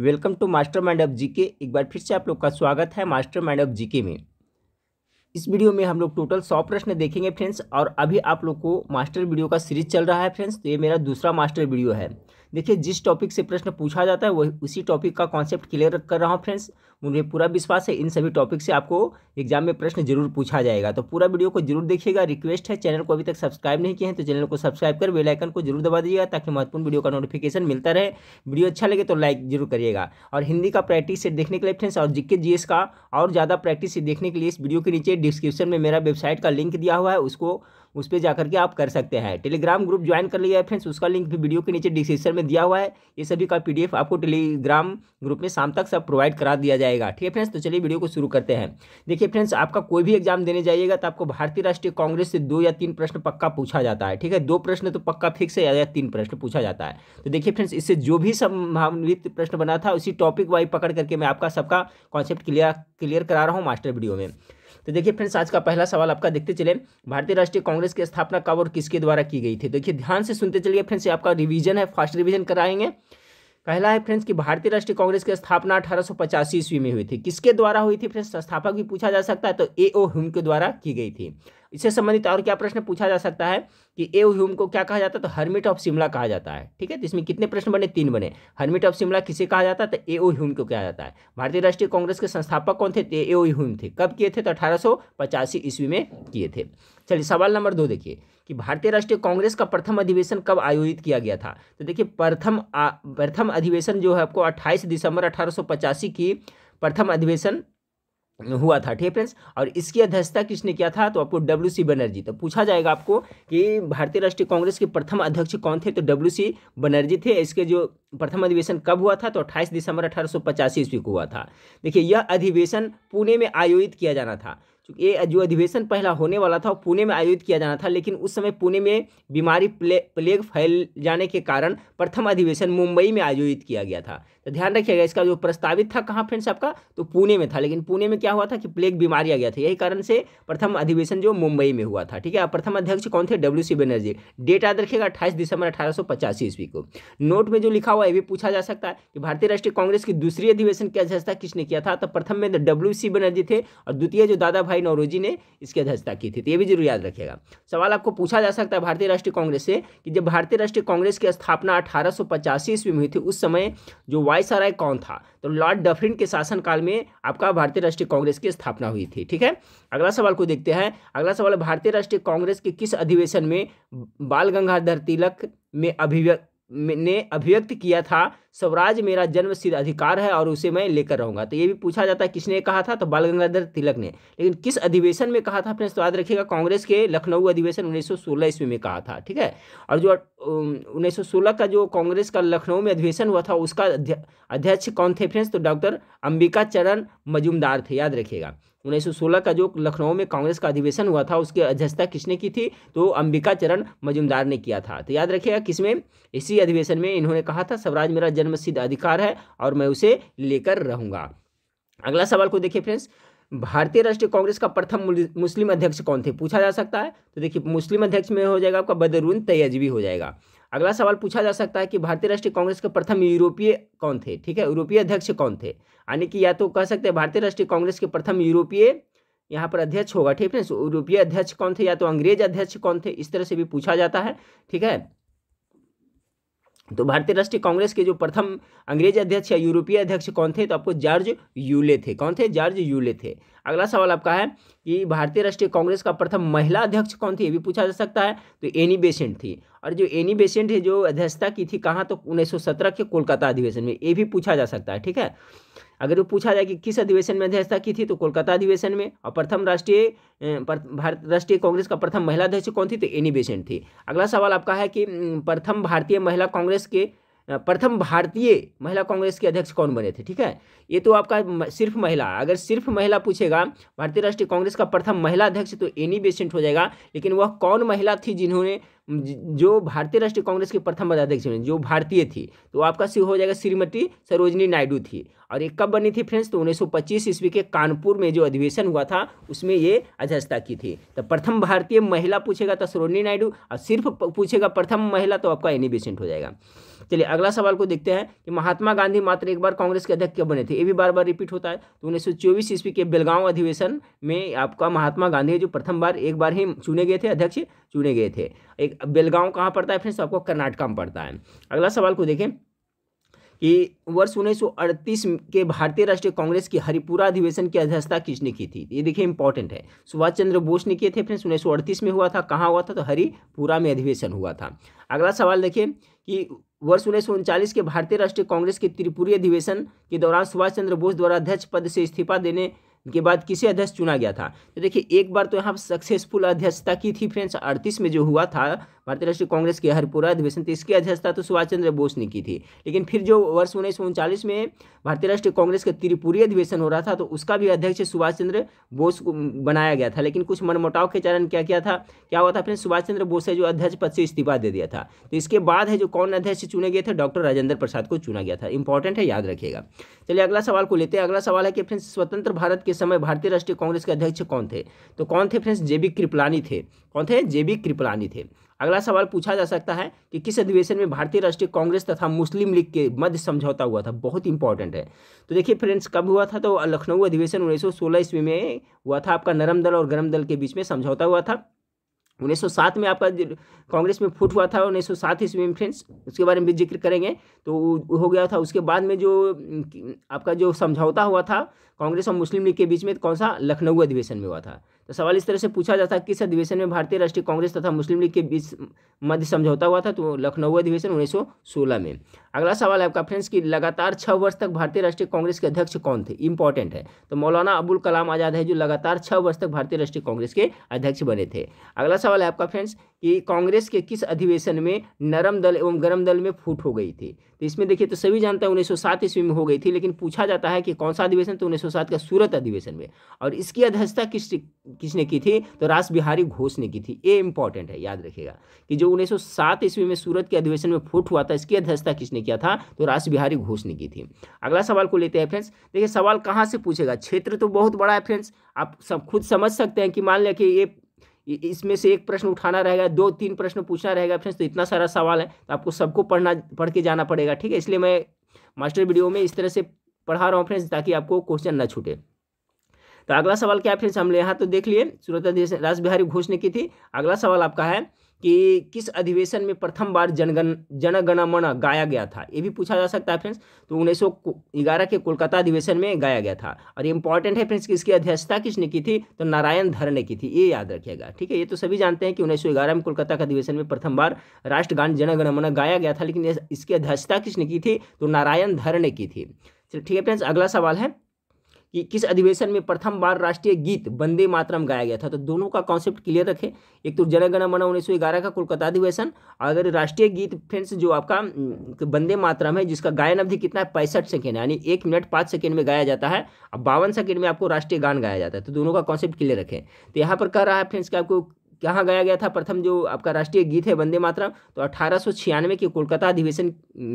welcome to mastermind of GK एक बार फिर से आप लोग का स्वागत है मास्टर माइंड ऑफ जीके में इस वीडियो में हम लोग टोटल सौ प्रश्न देखेंगे फ्रेंड्स और अभी आप लोग को मास्टर वीडियो का सीरीज चल रहा है फ्रेंड्स तो ये मेरा दूसरा मास्टर वीडियो है देखिए जिस टॉपिक से प्रश्न पूछा जाता है वही उसी टॉपिक का कॉन्सेप्ट क्लियर कर रहा हूँ फ्रेंड्स मुझे पूरा विश्वास है इन सभी टॉपिक से आपको एग्जाम में प्रश्न जरूर पूछा जाएगा तो पूरा वीडियो को जरूर देखिएगा रिक्वेस्ट है चैनल को अभी तक सब्सक्राइब नहीं किए हैं तो चैनल को सब्सक्राइब कर बेलाइकन को जरूर दबा दीजिएगा ताकि महत्वपूर्ण वीडियो का नोटिफिकेशन मिलता रहे वीडियो अच्छा लगे तो लाइक जरूर करिएगा और हिंदी का प्रैक्टिस सेट देखने के लिए फ्रेंड्स और जिक्के जीएस का और ज़्यादा प्रैक्टिस देखने के लिए इस वीडियो के नीचे डिस्क्रिप्शन में मेरा वेबसाइट का लिंक दिया हुआ है उसको उस पर जाकर के आप कर सकते हैं टेलीग्राम ग्रुप ज्वाइन कर लिया है फ्रेंड्स उसका लिंक भी वीडियो के नीचे डिस्क्रिप्शन में दिया हुआ है ये सभी का पी आपको टेलीग्राम ग्रुप में शाम तक सब प्रोवाइड करा दिया जाएगा ठीक है फ्रेंड्स तो चलिए वीडियो को शुरू करते हैं देखिए फ्रेंड्स आपका कोई भी एग्जाम देने जाइएगा तो आपको भारतीय राष्ट्रीय कांग्रेस से दो या तीन प्रश्न पक्का पूछा जाता है ठीक है दो प्रश्न तो पक्का फिक्स है या तीन प्रश्न पूछा जाता है तो देखिए फ्रेंड्स इससे जो भी संभावित प्रश्न बना था उसी टॉपिक वाइज पकड़ करके मैं आपका सबका कॉन्सेप्ट क्लियर क्लियर करा रहा हूँ मास्टर वीडियो में तो देखिए फ्रेंड्स आज का पहला सवाल आपका देखते चले भारतीय राष्ट्रीय कांग्रेस की स्थापना कब और किसके द्वारा की गई थी तो देखिए ध्यान से सुनते चलिए फ्रेंड्स ये आपका रिवीजन है फास्ट रिवीजन कराएंगे पहला है फ्रेंड्स कि भारतीय राष्ट्रीय कांग्रेस की स्थापना अठारह सौ ईस्वी में हुई थी किसके द्वारा हुई थी फ्रेंड्स स्थापक भी पूछा जा सकता है तो ए ओ ह्यूम के द्वारा की गई थी इससे संबंधित और क्या प्रश्न पूछा जा सकता है कि ए ह्यूम को क्या कहा जाता है तो हर्मिट ऑफ शिमला कहा जाता है ठीक है तो इसमें कितने प्रश्न बने तीन बने हर्मिट ऑफ शिमला किसे कहा जाता है तो ए ह्यूम को कहा जाता है भारतीय राष्ट्रीय कांग्रेस के संस्थापक कौन थे तो ए ह्यूम थे कब किए थे तो अठारह ईस्वी में किए थे चलिए सवाल नंबर दो देखिए कि भारतीय राष्ट्रीय कांग्रेस का प्रथम अधिवेशन कब आयोजित किया गया था तो देखिए प्रथम प्रथम अधिवेशन जो है आपको 28 दिसंबर अठारह की प्रथम अधिवेशन हुआ था ठीक है फ्रेंड्स और इसकी अध्यक्षता किसने किया था तो आपको डब्ल्यू सी बनर्जी तो पूछा जाएगा आपको कि भारतीय राष्ट्रीय कांग्रेस के प्रथम अध्यक्ष कौन थे तो डब्ल्यू सी बनर्जी थे इसके जो प्रथम अधिवेशन कब हुआ था तो 28 दिसंबर अठारह ईस्वी को हुआ था देखिए यह अधिवेशन पुणे में आयोजित किया जाना था ये जो अधिवेशन पहला होने वाला था पुणे में आयोजित किया जाना था लेकिन उस समय पुणे में बीमारी प्ले, प्लेग फैल जाने के कारण प्रथम अधिवेशन मुंबई में आयोजित किया गया था तो ध्यान रखिएगा इसका जो प्रस्तावित था कहाँ फ्रेंड्स आपका तो पुणे में था लेकिन पुणे में क्या हुआ था कि प्लेग बीमारी आ गया था यही कारण से प्रथम अधिवेशन जो मुंबई में हुआ था ठीक है प्रथम अध्यक्ष कौन थे डब्ल्यू सी बनर्जी डेट याद रखिएगा अट्ठाईस दिसंबर अठारह सौ पचासी ईस्वी को नोट में जो लिखा हुआ है भी पूछा जा सकता है कि भारतीय राष्ट्रीय कांग्रेस की दूसरी अधिवेशन की अध्यक्षता किसने किया था तो प्रथम में डब्ल्यू सी बनर्जी थे और द्वितीय जो दादा भाई नौरोजी ने इसकी अध्यक्षता की थी तो ये भी जरूर याद रखेगा सवाल आपको पूछा जा सकता है भारतीय राष्ट्रीय कांग्रेस से कि जब भारतीय राष्ट्रीय कांग्रेस की स्थापना अठारह ईस्वी में हुई थी उस समय जो वाई वायसराय कौन था तो लॉर्ड डफरिन के शासनकाल में आपका भारतीय राष्ट्रीय कांग्रेस की स्थापना हुई थी ठीक है अगला सवाल को देखते हैं अगला सवाल भारतीय राष्ट्रीय कांग्रेस के किस अधिवेशन में बाल गंगाधर तिलक में अभिव्यक्त ने अभिव्यक्त किया था स्वराज मेरा जन्म सिद्ध अधिकार है और उसे मैं लेकर रहूंगा तो ये भी पूछा जाता है किसने कहा था तो बाल गंगाधर तिलक ने लेकिन किस अधिवेशन में कहा था अपने स्वाद रखिएगा कांग्रेस के लखनऊ अधिवेशन 1916 ईस्वी में कहा था ठीक है और जो 1916 का जो कांग्रेस का लखनऊ में अधिवेशन हुआ था उसका अध्यक्ष कौन थे फ्रेंड्स तो डॉक्टर अंबिका चरण मजुमदार थे याद रखिएगा 1916 का जो लखनऊ में कांग्रेस का अधिवेशन हुआ था उसकी अध्यक्षता किसने की थी तो अंबिका चरण मजुमदार ने किया था तो याद रखिएगा किसमें इसी अधिवेशन में इन्होंने कहा था स्वराज मेरा जन्म अधिकार है और मैं उसे लेकर रहूँगा अगला सवाल को देखिए फ्रेंड्स भारतीय राष्ट्रीय कांग्रेस का प्रथम मुस्लिम अध्यक्ष कौन थे पूछा जा सकता है तो देखिए मुस्लिम अध्यक्ष में हो जाएगा आपका बदरून तैयजवी हो जाएगा अगला सवाल पूछा जा सकता है कि भारतीय राष्ट्रीय कांग्रेस के प्रथम यूरोपीय कौन थे ठीक है यूरोपीय अध्यक्ष कौन थे यानी कि या तो कह सकते हैं भारतीय राष्ट्रीय कांग्रेस के प्रथम यूरोपीय यहाँ पर अध्यक्ष होगा ठीक है यूरोपीय अध्यक्ष कौन थे या तो अंग्रेज अध्यक्ष कौन थे इस तरह से भी पूछा जाता है ठीक है तो भारतीय राष्ट्रीय कांग्रेस के जो प्रथम अंग्रेज अध्यक्ष या यूरोपीय अध्यक्ष कौन थे तो आपको जॉर्ज यूले थे कौन थे जॉर्ज यूले थे अगला सवाल आपका है कि भारतीय राष्ट्रीय कांग्रेस का प्रथम महिला अध्यक्ष कौन थी ये भी पूछा जा सकता है तो एनी बेसेंट थी और जो एनी बेसेंट है जो अध्यक्षता की थी कहाँ तो उन्नीस के कोलकाता अधिवेशन में ये भी पूछा जा सकता है ठीक है अगर वो पूछा जाए कि किस अधिवेशन में अध्यक्षता की थी तो कोलकाता अधिवेशन में और प्रथम राष्ट्रीय भारत राष्ट्रीय कांग्रेस का प्रथम महिला अध्यक्ष कौन थी तो एनी बेसेंट थी अगला सवाल आपका है कि प्रथम भारतीय महिला कांग्रेस के प्रथम भारतीय महिला कांग्रेस के अध्यक्ष कौन बने थे ठीक है ये तो आपका सिर्फ महिला अगर सिर्फ महिला पूछेगा भारतीय राष्ट्रीय कांग्रेस का प्रथम महिला अध्यक्ष तो एनी बेसेंट हो जाएगा लेकिन वह कौन महिला थी जिन्होंने जो भारतीय राष्ट्रीय कांग्रेस के प्रथम अध्यक्ष बने जो भारतीय थी तो आपका सी हो जाएगा श्रीमती सरोजनी नायडू थी और ये कब बनी थी फ्रेंड्स तो 1925 ईस्वी के कानपुर में जो अधिवेशन हुआ था उसमें ये अध्यक्षता की थी तो प्रथम भारतीय महिला पूछेगा तो सरोजनी नायडू और सिर्फ पूछेगा प्रथम महिला तो आपका एनी बेसेंट हो जाएगा चलिए अगला सवाल को देखते हैं कि महात्मा गांधी मात्र एक बार कांग्रेस के अध्यक्ष क्यों बने थे ये भी बार बार रिपीट होता है तो उन्नीस सौ चौबीस ईस्वी के बेलगांव अधिवेशन में आपका महात्मा गांधी जो प्रथम बार एक बार ही चुने गए थे अध्यक्ष चुने गए थे एक बेलगांव कहाँ पड़ता है फिर तो आपको कर्नाटका में पड़ता है अगला सवाल को देखें कि वर्ष उन्नीस के भारतीय राष्ट्रीय कांग्रेस की हरिपुरा अधिवेशन की अध्यक्षता किसने की थी ये देखिए इंपॉर्टेंट है सुभाष चंद्र बोस ने किए थे फ्रेंड्स उन्नीस में हुआ था कहाँ हुआ था तो हरिपुरा में अधिवेशन हुआ था अगला सवाल देखिए कि वर्ष उन्नीस के भारतीय राष्ट्रीय कांग्रेस के त्रिपुरी अधिवेशन के दौरान सुभाष चंद्र बोस द्वारा अध्यक्ष पद से इस्तीफा देने के बाद किसे अध्यक्ष चुना गया था तो देखिए एक बार तो यहाँ सक्सेसफुल अध्यक्षता की थी फ्रेंड्स अड़तीस में जो हुआ था भारतीय राष्ट्रीय कांग्रेस के हरपुरा अधिवेशन थे इसकी अध्यक्षता तो सुभाष चंद्र बोस ने की थी लेकिन फिर जो वर्ष उन्नीस में भारतीय राष्ट्रीय कांग्रेस का त्रिपुरी अधिवेशन हो रहा था तो उसका भी अध्यक्ष सुभाष चंद्र बोस को बनाया गया था लेकिन कुछ मनमुटाव के चारण क्या किया था क्या हुआ था फिर सुभाष चंद्र बोस है जो अध्यक्ष पद से इस्तीफा दे दिया था तो इसके बाद है जो कौन अध्यक्ष चुने गए थे डॉक्टर राजेंद्र प्रसाद को चुना गया था इंपॉर्टेंट है याद रखिएगा चलिए अगला सवाल को लेते हैं अगला सवाल है कि फ्रेंड्स स्वतंत्र भारत के समय भारतीय राष्ट्रीय कांग्रेस के अध्यक्ष कौन थे तो कौन थे फ्रेंड्स जेबी कृपलानी थे कौन थे जेबी कृपलानी थे अगला सवाल पूछा जा सकता है कि किस अधिवेशन में भारतीय राष्ट्रीय कांग्रेस तथा मुस्लिम लीग के मध्य समझौता हुआ था बहुत इंपॉर्टेंट है तो देखिए फ्रेंड्स कब हुआ था तो लखनऊ अधिवेशन उन्नीस सौ ईस्वी में हुआ था आपका नरम दल और गरम दल के बीच में समझौता हुआ था 1907 में आपका कांग्रेस में फूट हुआ था 1907 ईस्वी में फ्रेंड्स उसके बारे में भी जिक्र करेंगे तो हो गया था उसके बाद में जो आपका जो समझौता हुआ था कांग्रेस और मुस्लिम लीग के बीच में कौन सा लखनऊ अधिवेशन में हुआ था तो सवाल इस तरह से पूछा जाता है किस अधिवेशन में भारतीय राष्ट्रीय कांग्रेस तथा मुस्लिम लीग के बीच मध्य समझौता हुआ था तो लखनऊ अधिवेशन 1916 में अगला सवाल है आपका फ्रेंड्स कि लगातार छः वर्ष तक भारतीय राष्ट्रीय कांग्रेस के अध्यक्ष कौन थे इंपॉर्टेंट है तो मौलाना अबुल कलाम आज़ाद है जो लगातार छः वर्ष तक भारतीय राष्ट्रीय कांग्रेस के अध्यक्ष बने थे अगला सवाल है आपका फ्रेंड्स कि कांग्रेस के किस अधिवेशन में नरम दल एवं गर्म दल में फूट हो गई थी तो इसमें देखिए तो सभी जानता है 1907 ईस्वी में हो गई थी लेकिन पूछा जाता है कि कौन सा अधिवेशन तो 1907 का सूरत अधिवेशन में और इसकी अध्यक्षता किस किसने की थी तो रास बिहारी घोष ने की थी ये इंपॉर्टेंट है याद रखिएगा कि जो उन्नीस ईस्वी में सूरत के अधिवेशन में फूट हुआ था इसकी अध्यक्षता किसने किया था तो रास बिहारी घोष ने की थी अगला सवाल को लेते हैं फ्रेंड्स देखिए सवाल कहाँ से पूछेगा क्षेत्र तो बहुत बड़ा है फ्रेंड्स आप सब खुद समझ सकते हैं कि मान लिया कि ये इसमें से एक प्रश्न उठाना रहेगा दो तीन प्रश्न पूछना रहेगा फ्रेंड्स तो इतना सारा सवाल है तो आपको सबको पढ़ना पढ़ के जाना पड़ेगा ठीक है इसलिए मैं मास्टर वीडियो में इस तरह से पढ़ा रहा हूँ फ्रेंड्स ताकि आपको क्वेश्चन ना छूटे तो अगला सवाल क्या है फ्रेंड्स हम यहाँ तो देख लिए श्रोता राज बिहारी घोष ने की थी अगला सवाल आपका है कि किस अधिवेशन में प्रथम बार जनगण जनगणमन गाया गया था ये भी पूछा जा सकता है फ्रेंड्स तो उन्नीस के कोलकाता अधिवेशन में गाया गया था और ये इंपॉर्टेंट है फ्रेंड्स कि इसकी अध्यक्षता किसने की थी तो नारायण धर ने की थी ये याद रखिएगा ठीक है ये तो सभी जानते हैं कि उन्नीस में कोलकाता के अधिवेशन में प्रथम बार राष्ट्रगान जनगणमन गाया गया था लेकिन इसकी अध्यक्षता किसने की थी तो नारायण धर ने की थी ठीक है फ्रेंड्स अगला सवाल है कि किस अधिवेशन में प्रथम बार राष्ट्रीय गीत वंदे मातरम गाया गया था तो दोनों का कॉन्सेप्ट क्लियर रखें एक तो जनगण मना उन्नीस सौ ग्यारह का कोलकाता अधिवेशन अगर राष्ट्रीय गीत फ्रेंड्स जो आपका वंदे मातरम है जिसका गायन अवधि कितना है पैंसठ सेकेंड यानी एक मिनट पाँच सेकेंड में गाया जाता है और बावन सेकेंड में आपको राष्ट्रीय गान गाया जाता है तो दोनों का कॉन्सेप्ट क्लियर रखें तो यहाँ पर कह रहा है फ्रेंड्स कि आपको कहाँ गाया गया था प्रथम जो आपका राष्ट्रीय गीत है वंदे मातरम तो अठारह के कोलकाता अधिवेशन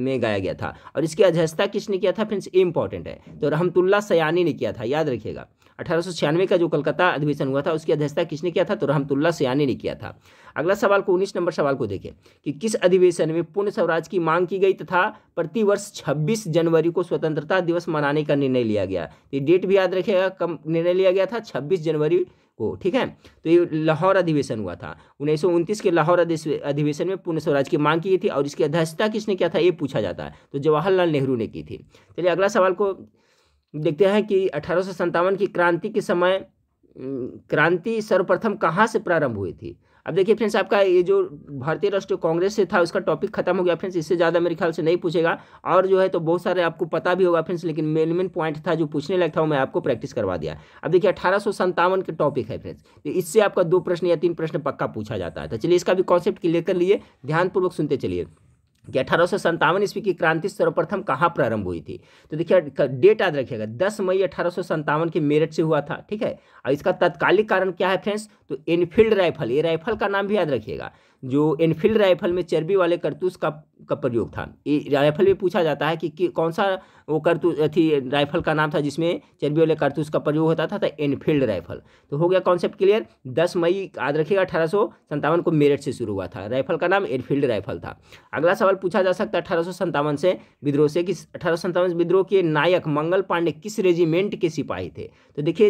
में गाया गया था और इसकी अध्यक्षता किसने किया था फ्रेंड्स इंपॉर्टेंट है तो रहमतुल्ला सयानी ने किया था याद रखिएगा अठारह का जो कलकत्ता अधिवेशन हुआ था उसकी अध्यक्षता किसने किया था तो रहमतुल्ला सयानी ने किया था अगला सवाल को उन्नीस नंबर सवाल को देखें कि किस अधिवेशन में पूर्ण स्वराज की मांग की गई तथा प्रतिवर्ष 26 जनवरी को स्वतंत्रता दिवस मनाने का निर्णय लिया गया ये डेट भी याद रखिएगा कम निर्णय लिया गया था 26 जनवरी को ठीक है तो ये लाहौर अधिवेशन हुआ था उन्नीस के लाहौर अधिवेशन में पूर्ण स्वराज की मांग की थी और इसकी अध्यक्षता किसने किया था ये पूछा जाता है तो जवाहरलाल नेहरू ने की थी चलिए अगला सवाल को देखते हैं कि अठारह की क्रांति के समय क्रांति सर्वप्रथम कहाँ से प्रारंभ हुई थी अब देखिए फ्रेंड्स आपका ये जो भारतीय राष्ट्रीय कांग्रेस से था उसका टॉपिक खत्म हो गया फ्रेंड्स इससे ज़्यादा मेरे ख्याल से नहीं पूछेगा और जो है तो बहुत सारे आपको पता भी होगा फ्रेंड्स लेकिन मेन मेन पॉइंट था जो पूछने लगता था वो मैं आपको प्रैक्टिस करवा दिया अब देखिए अठारह के टॉपिक है फ्रेंड्स तो इससे आपका दो प्रश्न या तीन प्रश्न पक्का पूछा जाता है तो चलिए इसका भी कॉन्सेप्ट क्लियर कर लिए ध्यानपूर्वक सुनते चलिए कि अठारह ईस्वी की क्रांति सर्वप्रथम कहाँ प्रारंभ हुई थी तो देखिए डेट याद रखिएगा दस मई अठारह के मेरठ से हुआ था ठीक है और इसका तत्कालिक कारण क्या है फ्रेंड्स तो एनफील्ड राइफल ये राइफल का नाम भी याद रखिएगा जो एनफील्ड राइफल में चर्बी वाले करतूस का का प्रयोग था ये राइफल में पूछा जाता है कि, कि कौन सा वो करतूस थी राइफल का नाम था जिसमें चर्बी वाले करतूस का प्रयोग होता था एनफील्ड राइफल तो हो गया कॉन्सेप्ट क्लियर दस मई याद रखिएगा अठारह को मेरठ से शुरू हुआ था राइफल का नाम एनफील्ड राइफल था अगला सवाल पूछा जा सकता है अठारह से विद्रोह से कि अठारह विद्रोह के नायक मंगल पांडे किस रेजिमेंट के सिपाही थे तो देखिए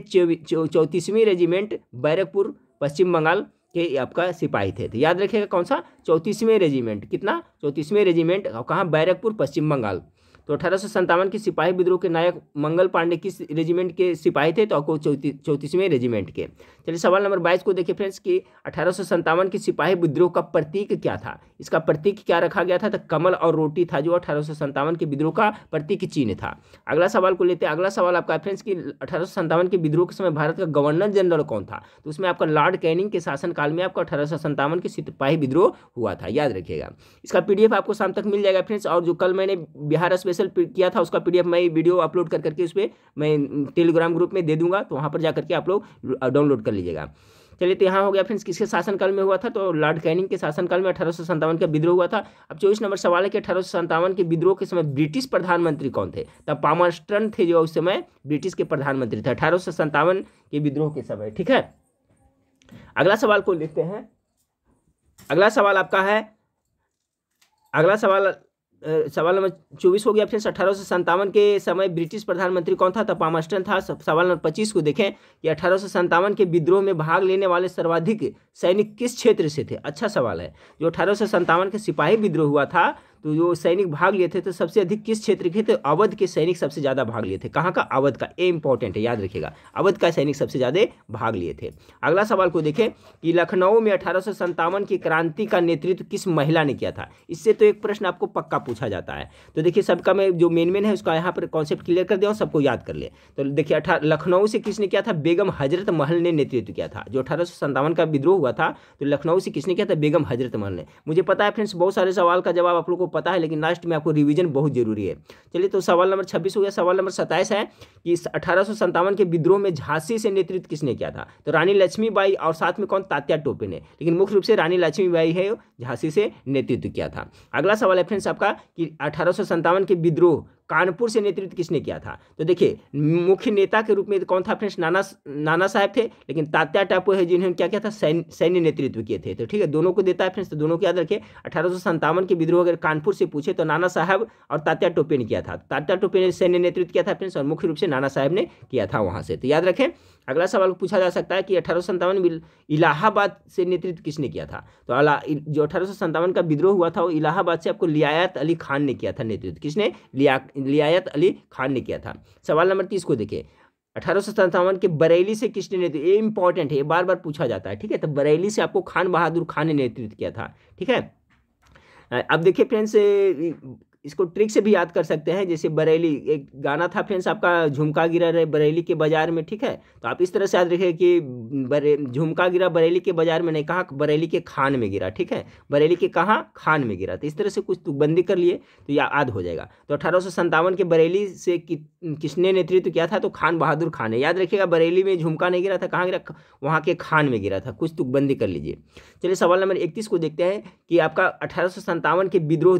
चौतीसवीं रेजिमेंट बैरकपुर पश्चिम बंगाल के आपका सिपाही थे तो याद रखिएगा कौन सा चौंतीसवें रेजिमेंट कितना चौंतीसवें रेजिमेंट कहाँ बैरकपुर पश्चिम बंगाल तो अठारह के सिपाही विद्रोह के नायक मंगल पांडे किस रेजिमेंट के सिपाही थे तो आपको चौतीसवें रेजिमेंट के चलिए सवाल नंबर बाईस को देखिए फ्रेंड्स कि अठारह के सिपाही विद्रोह का प्रतीक क्या था इसका प्रतीक क्या रखा गया था तो कमल और रोटी था जो अठारह के विद्रोह का प्रतीक चिन्ह था अगला सवाल को लेते हैं अगला सवाल आपका फ्रेंड्स की अठारह के विद्रोह के समय भारत का गवर्नर जनरल कौन था तो उसमें आपका लॉर्ड कैनिंग के शासनकाल में आपका अठारह के सिपाही विद्रोह हुआ था याद रखिएगा इसका पीडीएफ आपको शाम तक मिल जाएगा फ्रेंड्स और जो कल मैंने बिहार स्पेशल किया था उसका पीडीएफ मैं वीडियो अपलोड कर करके उस पर मैं टेलीग्राम ग्रुप में दे दूंगा तो वहाँ पर जा करके आप लोग डाउनलोड कर लीजिएगा चलिए तो यहाँ हो गया फ्रेंड्स किसके शासनकाल में हुआ था तो लॉर्ड कैनिंग के शासनकाल में अठारह सौ सत्तावन का विद्रोह हुआ था अब चौबीस नंबर सवाल है कि अठारह सौ सत्तावन के विद्रोह के समय ब्रिटिश प्रधानमंत्री कौन थे तब पामरस्टन थे जो उस समय ब्रिटिश के प्रधानमंत्री थे अठारह सौ सत्तावन के विद्रोह के समय ठीक है अगला सवाल को लिखते हैं अगला सवाल आपका है अगला सवाल सवाल नंबर चौबीस हो गया ऑप्शन अठारह सौ संतावन के समय ब्रिटिश प्रधानमंत्री कौन था पामस्टन था सवाल नंबर पच्चीस को देखें कि अठारह सौ संतावन के विद्रोह में भाग लेने वाले सर्वाधिक सैनिक किस क्षेत्र से थे अच्छा सवाल है जो अठारह सौ संतावन के सिपाही विद्रोह हुआ था तो जो सैनिक भाग लिए थे तो सबसे अधिक किस क्षेत्र के थे अवध के सैनिक सबसे ज़्यादा भाग लिए थे कहाँ का अवध का ये इंपॉर्टेंट है याद रखिएगा अवध का सैनिक सबसे ज़्यादा भाग लिए थे अगला सवाल को देखें कि लखनऊ में अठारह की क्रांति का नेतृत्व किस महिला ने किया था इससे तो एक प्रश्न आपको पक्का पूछा जाता है तो देखिए सबका मैं जो मेन मेन है उसका यहाँ पर कॉन्सेप्ट क्लियर कर दिया और सबको याद कर ले तो देखिए लखनऊ से किसने किया था बेगम हजरत महल ने नेतृत्व किया था जो अठारह का विद्रोह हुआ था तो लखनऊ से किसने किया था बेगम हजरत महल ने मुझे पता है फ्रेंड्स बहुत सारे सवाल का जवाब आप लोग को पता है लेकिन लास्ट में आपको रिविजन बहुत जरूरी है चलिए तो सवाल नंबर छब्बीस हो गया सवाल नंबर सत्ताईस है कि अठारह के विद्रोह में झांसी से नेतृत्व किसने किया था तो रानी लक्ष्मीबाई और साथ में कौन तात्या टोपे ने लेकिन मुख्य रूप से रानी लक्ष्मीबाई है झांसी से नेतृत्व किया था अगला सवाल है फ्रेंड्स आपका कि अठारह के विद्रोह कानपुर से नेतृत्व किसने किया था तो देखिए मुख्य नेता के रूप में कौन था फ्रेंड्स नाना नाना साहब थे लेकिन तात्या टापू है जिन्होंने क्या किया था सैन्य नेतृत्व किए थे तो ठीक है दोनों को देता है फ्रेंड्स तो दोनों को याद रखे अठारह के विद्रोह अगर कानपुर से पूछे तो नाना साहब और तात्या टोपे ने किया था तात्या टोपे ने सैन्य नेतृत्व किया था फ्रेंड्स और मुख्य रूप से नाना साहब ने किया था वहाँ से तो याद रखें अगला सवाल पूछा जा सकता है कि अठारह में इलाहाबाद से नेतृत्व किसने किया था तो अला जो अठारह का विद्रोह हुआ था वो इलाहाबाद से आपको लियात अली खान ने किया था नेतृत्व किसने लिया लियात अली खान ने किया था सवाल नंबर तीस को देखिए अठारह के बरेली से किसने नेतृत्व ये इंपॉर्टेंट है ये बार बार पूछा जाता है ठीक है तो बरेली से आपको खान बहादुर खान ने नेतृत्व किया था ठीक है अब देखिए फ्रेंड्स इसको ट्रिक से भी याद कर सकते हैं जैसे बरेली एक गाना था फ्रेंड्स आपका झुमका गिरा रहे बरेली के बाजार में ठीक है तो आप इस तरह से याद रखिए कि बरे झुमका गिरा बरेली के बाजार में नहीं कहा बरेली के खान में गिरा ठीक है बरेली के कहाँ खान में गिरा तो इस तरह से कुछ तुकबंदी तो कर लिए तो याद हो जाएगा तो अठारह के बरेली से किसने नेतृत्व किया था तो खान बहादुर खान ने याद रखिएगा बरेली में झुमका नहीं गिरा था कहाँ गिरा वहाँ के खान में गिरा था कुछ तुकबंदी तो कर लीजिए चलिए सवाल नंबर इकतीस को देखते हैं कि आपका अठारह के विद्रोह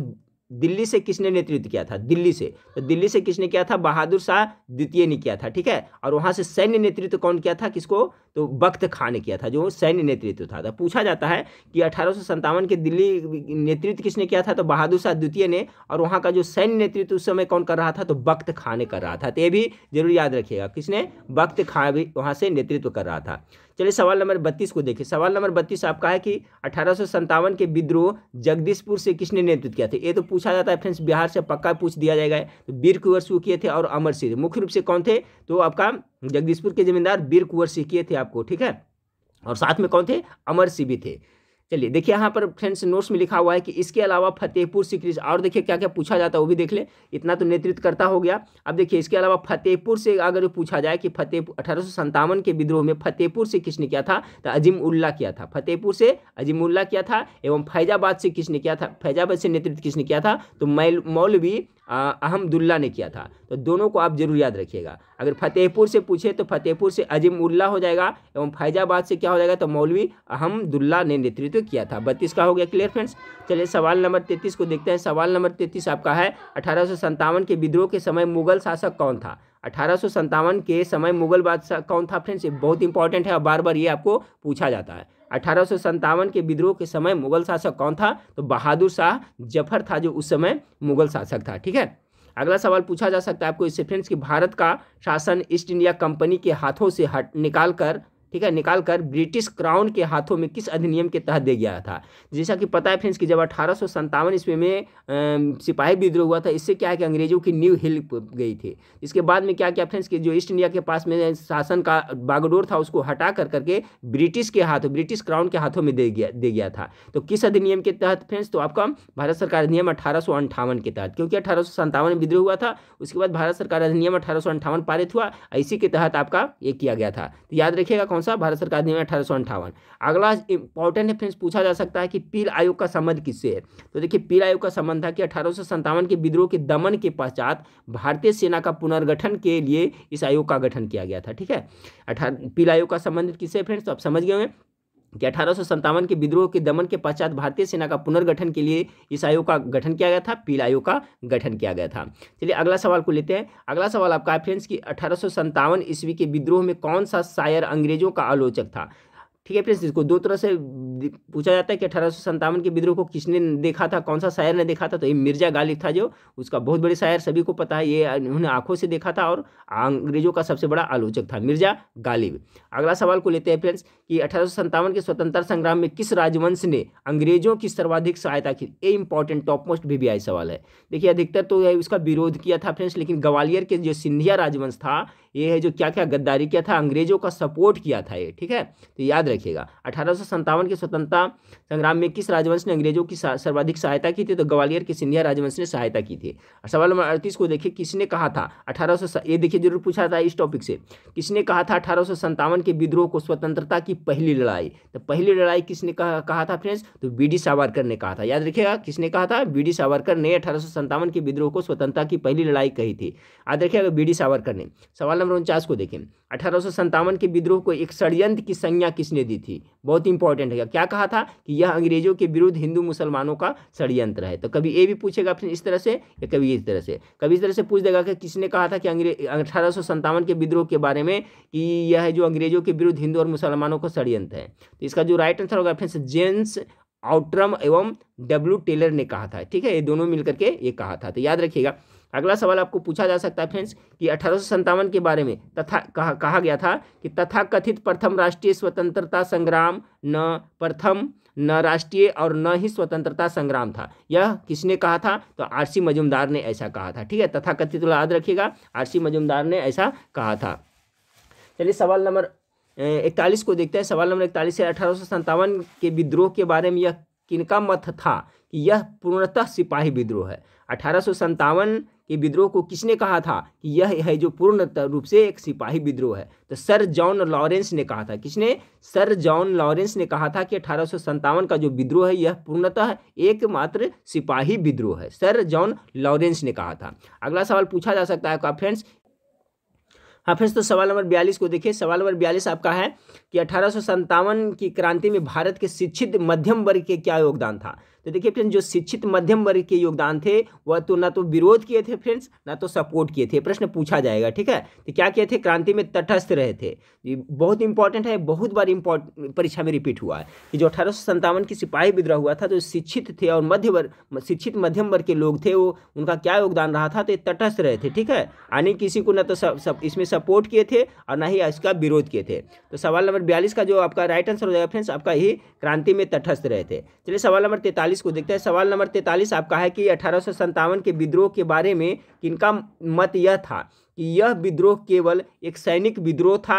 दिल्ली से किसने नेतृत्व किया था दिल्ली से तो दिल्ली से किसने किया था बहादुर शाह द्वितीय ने किया था ठीक है और वहाँ से सैन्य नेतृत्व कौन किया था किसको तो बख्त खां ने किया था जो सैन्य नेतृत्व था, तो पूछा जाता है कि अठारह के दिल्ली नेतृत्व किसने किया था तो बहादुर शाह द्वितीय ने और वहाँ का जो सैन्य नेतृत्व उस समय कौन कर रहा था तो बख्त खां ने कर रहा था तो ये भी जरूर याद रखिएगा किसने बख्त खान भी वहाँ से नेतृत्व कर रहा था चलिए सवाल नंबर बत्तीस को देखिए सवाल नंबर बत्तीस आपका है कि अठारह के विद्रोह जगदीशपुर से किसने नेतृत्व किया था ये तो पूछा जाता है फ्रेंड्स बिहार से पक्का पूछ दिया जाएगा तो वीर कुंवर सिंह किए थे और अमर सिंह मुख्य रूप से कौन थे तो आपका जगदीशपुर के जमींदार वीर कुंवर सिंह किए थे आपको ठीक है और साथ में कौन थे अमर सिंह भी थे चलिए देखिए यहाँ पर फ्रेंड्स नोट्स में लिखा हुआ है कि इसके अलावा फतेहपुर सीकरी और देखिए क्या क्या पूछा जाता है वो भी देख ले इतना तो नेतृत्व करता हो गया अब देखिए इसके अलावा फतेहपुर से अगर पूछा जाए कि फतेहपुर अठारह के विद्रोह में फतेहपुर से किसने किया था तो अजीम उल्ला किया था फतेहपुर से अजीम उल्ला किया था एवं फैजाबाद से किसने किया था फैजाबाद से नेतृत्व किसने किया था तो मौलवी अहमदुल्ला ने किया था तो दोनों को आप जरूर याद रखिएगा अगर फतेहपुर से पूछे तो फतेहपुर से उल्ला हो जाएगा एवं फैजाबाद से क्या हो जाएगा तो मौलवी अहमदुल्ला ने नेतृत्व किया था बत्तीस का हो गया क्लियर फ्रेंड्स चलिए सवाल नंबर तैतीस को देखते हैं सवाल नंबर तैतीस आपका है अठारह के विद्रोह के समय मुगल शासक कौन था अठारह के समय मुगल बादशाह कौन था फ्रेंड्स ये बहुत इंपॉर्टेंट है और बार बार ये आपको पूछा जाता है अठारह के विद्रोह के समय मुगल शासक कौन था तो बहादुर शाह जफर था जो उस समय मुगल शासक था ठीक है अगला सवाल पूछा जा सकता है आपको इससे फ्रेंड्स कि भारत का शासन ईस्ट इंडिया कंपनी के हाथों से हट निकाल कर ठीक है निकाल कर ब्रिटिश क्राउन के हाथों में किस अधिनियम के तहत दे गया था जैसा कि पता है फ्रेंड्स कि जब अठारह ईस्वी में सिपाही विद्रोह हुआ था इससे क्या है कि अंग्रेजों की न्यू हिल गई थी इसके बाद में क्या क्या फ्रेंड्स कि जो ईस्ट इंडिया के पास में शासन का बागडोर था उसको हटा कर करके ब्रिटिश के हाथों ब्रिटिश क्राउन के हाथों में दे गया दे गया था तो किस अधिनियम के तहत फ्रेंड्स तो आपका भारत सरकार अधिनियम अठारह के तहत क्योंकि अठारह में विद्रोह हुआ था उसके बाद भारत सरकार अधिनियम अठारह पारित हुआ इसी के तहत आपका ये किया गया था तो याद रखिएगा कौन सा भारत सरकार अधिनियम अठारह सौ अंठावन अगला इंपॉर्टेंट है फ्रेंड्स पूछा जा सकता है कि पील आयोग का संबंध किससे है तो देखिए पील आयोग का संबंध था कि अठारह के विद्रोह के दमन के पश्चात भारतीय सेना का पुनर्गठन के लिए इस आयोग का गठन किया गया था ठीक है अठारह पील आयोग का संबंध किससे फ्रेंड्स तो आप समझ गए होंगे कि अठारह के विद्रोह के दमन के पश्चात भारतीय सेना का पुनर्गठन के लिए इस आयोग का गठन किया गया था पील आयोग का गठन किया गया था चलिए अगला सवाल को लेते हैं अगला सवाल आपका है फ्रेंड्स कि अठारह ईस्वी के विद्रोह में कौन सा शायर अंग्रेजों का आलोचक था ठीक है फ्रेंड्स इसको दो तरह से पूछा जाता है कि अठारह के विद्रोह को किसने देखा था कौन सा शायर ने देखा था तो ये मिर्जा गालिब था जो उसका बहुत बड़े शायर सभी को पता है ये उन्होंने आंखों से देखा था और अंग्रेजों का सबसे बड़ा आलोचक था मिर्जा गालिब अगला सवाल को लेते हैं फ्रेंड्स कि अठारह के स्वतंत्रता संग्राम में किस राजवंश ने अंग्रेजों की सर्वाधिक सहायता की ये इंपॉर्टेंट टॉप मोस्ट भी सवाल है देखिए अधिकतर तो उसका विरोध किया था फ्रेंड्स लेकिन ग्वालियर के जो सिंधिया राजवंश था ये है जो क्या क्या गद्दारी किया था अंग्रेजों का सपोर्ट किया था ये ठीक है तो याद रखेगा अठारह के स्वतंत्रता संग्राम में किस राजवंश ने अंग्रेजों की सर्वाधिक सहायता की थी तो ग्वालियर के सिंधिया राजवंश ने सहायता की थी सवाल नंबर अड़तीस को देखिए किसने कहा था अठारह ये देखिए जरूर पूछा था इस टॉपिक से किसने कहा था अठारह के विद्रोह को स्वतंत्रता की पहली लड़ाई तो पहली लड़ाई किसने कहा, था फ्रेंड्स तो बी सावरकर ने कहा था याद रखिएगा किसने कहा था बी सावरकर ने अठारह के विद्रोह को स्वतंत्रता की पहली लड़ाई कही थी याद रखिएगा बी डी सावरकर ने सवाल नंबर उनचास को देखें अठारह के विद्रोह को एक षडयंत्र की संज्ञा किसने दी थी बहुत इंपॉर्टेंट है क्या कहा था कि यह अंग्रेजों के विरुद्ध हिंदू मुसलमानों का षडयंत्र है तो कभी ये भी पूछेगा ऑप्शन इस तरह से या कभी इस तरह से कभी इस तरह से पूछ देगा कि किसने कहा था कि अंग्रेज अठारह के विद्रोह के बारे में कि यह जो अंग्रेजों के विरुद्ध हिंदू और मुसलमानों का षडयंत्र है तो इसका जो राइट आंसर होगा फ्रेंड्स जेम्स आउट्रम एवं डब्ल्यू टेलर ने कहा था ठीक है ये दोनों मिलकर के ये कहा था तो याद रखिएगा अगला सवाल आपको पूछा जा सकता है फ्रेंड्स कि अठारह के बारे में तथा कहा, कहा गया था कि तथा कथित प्रथम राष्ट्रीय स्वतंत्रता संग्राम न प्रथम न राष्ट्रीय और न ही स्वतंत्रता संग्राम था यह किसने कहा था तो आरसी मजुमदार ने ऐसा कहा था ठीक है तथा कथित तो याद रखिएगा आरसी मजुमदार ने ऐसा कहा था चलिए सवाल नंबर इकतालीस को देखते हैं सवाल नंबर इकतालीस है अठारह के विद्रोह के बारे में यह किनका मत था कि यह पूर्णतः सिपाही विद्रोह है अठारह कि विद्रोह को किसने कहा था कि यह है जो पूर्ण रूप से एक सिपाही विद्रोह है तो सर जॉन लॉरेंस ने कहा था किसने सर जॉन लॉरेंस ने कहा था कि अठारह का जो विद्रोह है यह पूर्णतः एकमात्र सिपाही विद्रोह है सर जॉन लॉरेंस ने कहा था अगला सवाल पूछा जा सकता है फ्रेंड्स हाँ फ्रेंड्स तो सवाल नंबर बयालीस को देखिए सवाल नंबर बयालीस आपका है कि अठारह की क्रांति में भारत के शिक्षित मध्यम वर्ग के क्या योगदान था तो देखिए फ्रेंड्स जो शिक्षित मध्यम वर्ग के योगदान थे वह तो ना तो विरोध किए थे फ्रेंड्स ना तो सपोर्ट किए थे प्रश्न पूछा जाएगा ठीक है तो क्या किए थे क्रांति में तटस्थ रहे थे ये बहुत इंपॉर्टेंट है बहुत बार इम्पोर्ट परीक्षा में रिपीट हुआ है कि जो अठारह की सिपाही विद्रोह हुआ था तो शिक्षित थे और मध्य वर्ग शिक्षित मध्यम वर्ग के लोग थे वो उनका क्या योगदान रहा था तो ये तटस्थ रहे थे ठीक है यानी किसी को ना तो सब इसमें सपोर्ट किए थे और ना ही इसका विरोध किए थे तो सवाल नंबर बयालीस का जो आपका राइट आंसर हो जाएगा फ्रेंड्स आपका ही क्रांति में तटस्थ रहे थे चलिए सवाल नंबर तैंतालीस को देखते हैं सवाल नंबर तैंतालीस आपका है कि अठारह के विद्रोह के बारे में किनका मत यह था कि यह विद्रोह केवल एक सैनिक विद्रोह था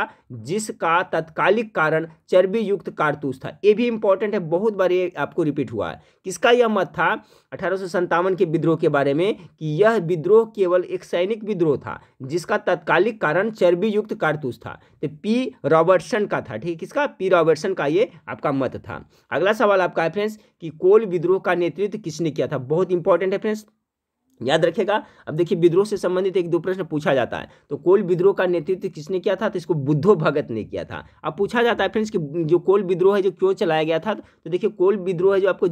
जिसका तत्कालिक कारण चर्बी युक्त कारतूस था ये भी इंपॉर्टेंट है बहुत बार ये आपको रिपीट हुआ है किसका यह मत था अठारह के विद्रोह के बारे में कि यह विद्रोह केवल एक सैनिक विद्रोह था जिसका तत्कालिक कारण चर्बी युक्त कारतूस था तो पी रॉबर्टसन का था ठीक है किसका पी रॉबर्टसन का ये आपका मत था अगला सवाल आपका है फ्रेंड्स कि कोल विद्रोह का नेतृत्व किसने किया था बहुत इंपॉर्टेंट है फ्रेंड्स याद रखेगा अब देखिए विद्रोह से संबंधित एक दो प्रश्न पूछा जाता है तो कोल विद्रोह का नेतृत्व किसने किया था तो इसको बुद्धो भगत ने किया था अब पूछा जाता है फ्रेंड्स कि जो कोल विद्रोह है जो क्यों चलाया गया था तो देखिए कोल विद्रोह है जो आपको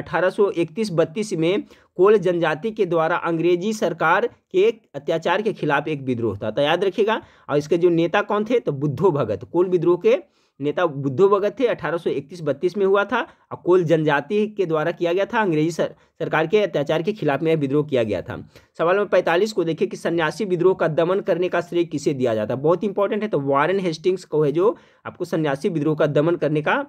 1831-32 में कोल जनजाति के द्वारा अंग्रेजी सरकार के अत्याचार के खिलाफ एक विद्रोह था तो याद रखेगा और इसके जो नेता कौन थे तो बुद्धो भगत कोल विद्रोह के नेता बुद्धो भगत थे 1831-32 में हुआ था अकोल जनजाति के द्वारा किया गया था अंग्रेजी सर, सरकार के अत्याचार के खिलाफ में विद्रोह किया गया था सवाल नंबर 45 को देखिए कि सन्यासी विद्रोह का दमन करने का श्रेय किसे दिया जाता है बहुत इंपॉर्टेंट है तो वारन हेस्टिंग्स को है जो आपको सन्यासी विद्रोह का दमन करने का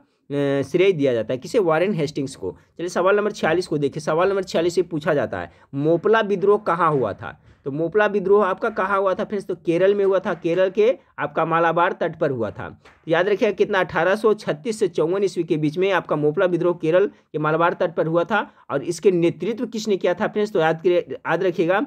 श्रेय दिया जाता है किसे वारेन हेस्टिंग्स को चलिए सवाल नंबर छियालीस को देखिए सवाल नंबर छियालीस से पूछा जाता है मोपला विद्रोह कहाँ हुआ था तो मोपला विद्रोह आपका कहाँ हुआ था फ्रेंड्स तो केरल में हुआ था केरल के आपका मालाबार तट पर हुआ था तो याद रखिएगा कितना 1836 से चौवन ईस्वी के बीच में आपका मोपला विद्रोह केरल के मालाबार तट पर हुआ था और इसके नेतृत्व किसने किया था फ्रेंड्स तो याद याद रखिएगा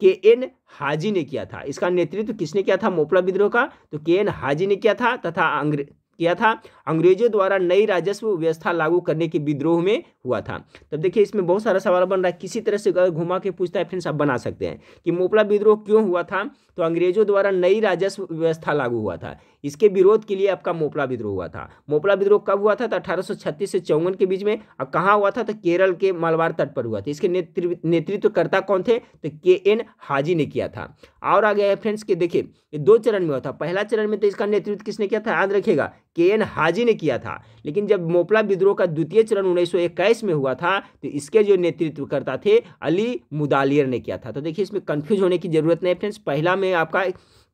के एन हाजी ने किया था इसका नेतृत्व किसने किया था मोपला विद्रोह का तो के एन हाजी ने किया था तथा अंग्रेज किया था अंग्रेजों द्वारा नई राजस्व व्यवस्था लागू करने के विद्रोह में हुआ था तब देखिए इसमें बहुत सारा सवाल बन रहा है किसी तरह से घुमा के पूछता है फ्रेंड्स आप बना सकते हैं कि मोपला विद्रोह क्यों हुआ था तो अंग्रेजों द्वारा नई राजस्व व्यवस्था लागू हुआ था इसके विरोध के लिए आपका मोपला विद्रोह हुआ था मोपला विद्रोह कब हुआ था तो अठारह से चौवन के बीच में और कहाँ हुआ था तो केरल के मालवार तट पर हुआ था इसके नेतृत्वकर्ता कौन थे तो के एन हाजी ने किया था और आ है फ्रेंड्स के देखिए दो चरण में हुआ था पहला चरण में तो इसका नेतृत्व किसने किया था याद रखेगा के एन हाजी ने किया था लेकिन जब मोपला विद्रोह का द्वितीय चरण उन्नीस में हुआ था तो इसके जो नेतृत्वकर्ता थे अली मुदालियर ने किया था तो देखिए इसमें कन्फ्यूज होने की जरूरत नहीं है फ्रेंड्स पहला में आपका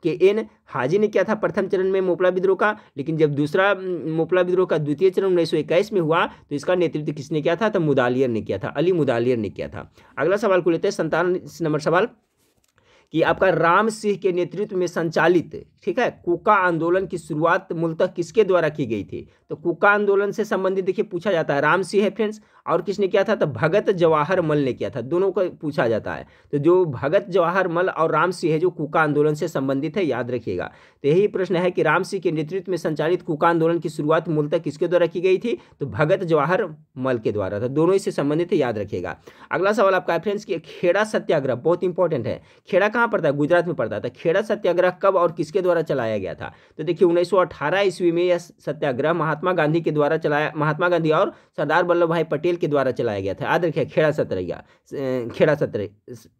के एन हाजी ने किया था प्रथम चरण में मोपला विद्रोह का लेकिन जब दूसरा मोपला विद्रोह का द्वितीय चरण उन्नीस में हुआ तो इसका नेतृत्व किसने किया था तो मुदालियर ने किया था अली मुदालियर ने किया था अगला सवाल को लेते हैं संतान नंबर सवाल कि आपका राम सिंह के नेतृत्व में संचालित ठीक है कुका आंदोलन की शुरुआत मूलतः किसके द्वारा की गई थी तो कुका आंदोलन से संबंधित देखिए पूछा जाता है राम सिंह है फ्रेंड्स और किसने किया था तो भगत जवाहर मल ने किया था दोनों को पूछा जाता है तो जो भगत जवाहर मल और राम सिंह है जो कुका आंदोलन से संबंधित है याद रखिएगा तो यही प्रश्न है कि राम सिंह के नेतृत्व में संचालित कुका आंदोलन की शुरुआत मूलतः किसके द्वारा की गई थी तो भगत जवाहर मल के द्वारा था तो दोनों इससे संबंधित याद रखिएगा अगला सवाल आपका है फ्रेंड्स कि खेड़ा सत्याग्रह बहुत इंपॉर्टेंट है खेड़ा का कहाँ पड़ता है गुजरात में पड़ता था तो खेड़ा सत्याग्रह कब और किसके द्वारा चलाया गया था तो देखिए उन्नीस ईस्वी में यह सत्याग्रह महात्मा गांधी के द्वारा चलाया महात्मा गांधी और सरदार वल्लभ भाई पटेल के द्वारा चलाया गया था याद रखिए खेड़ा सत्रैया खेड़ा सत्र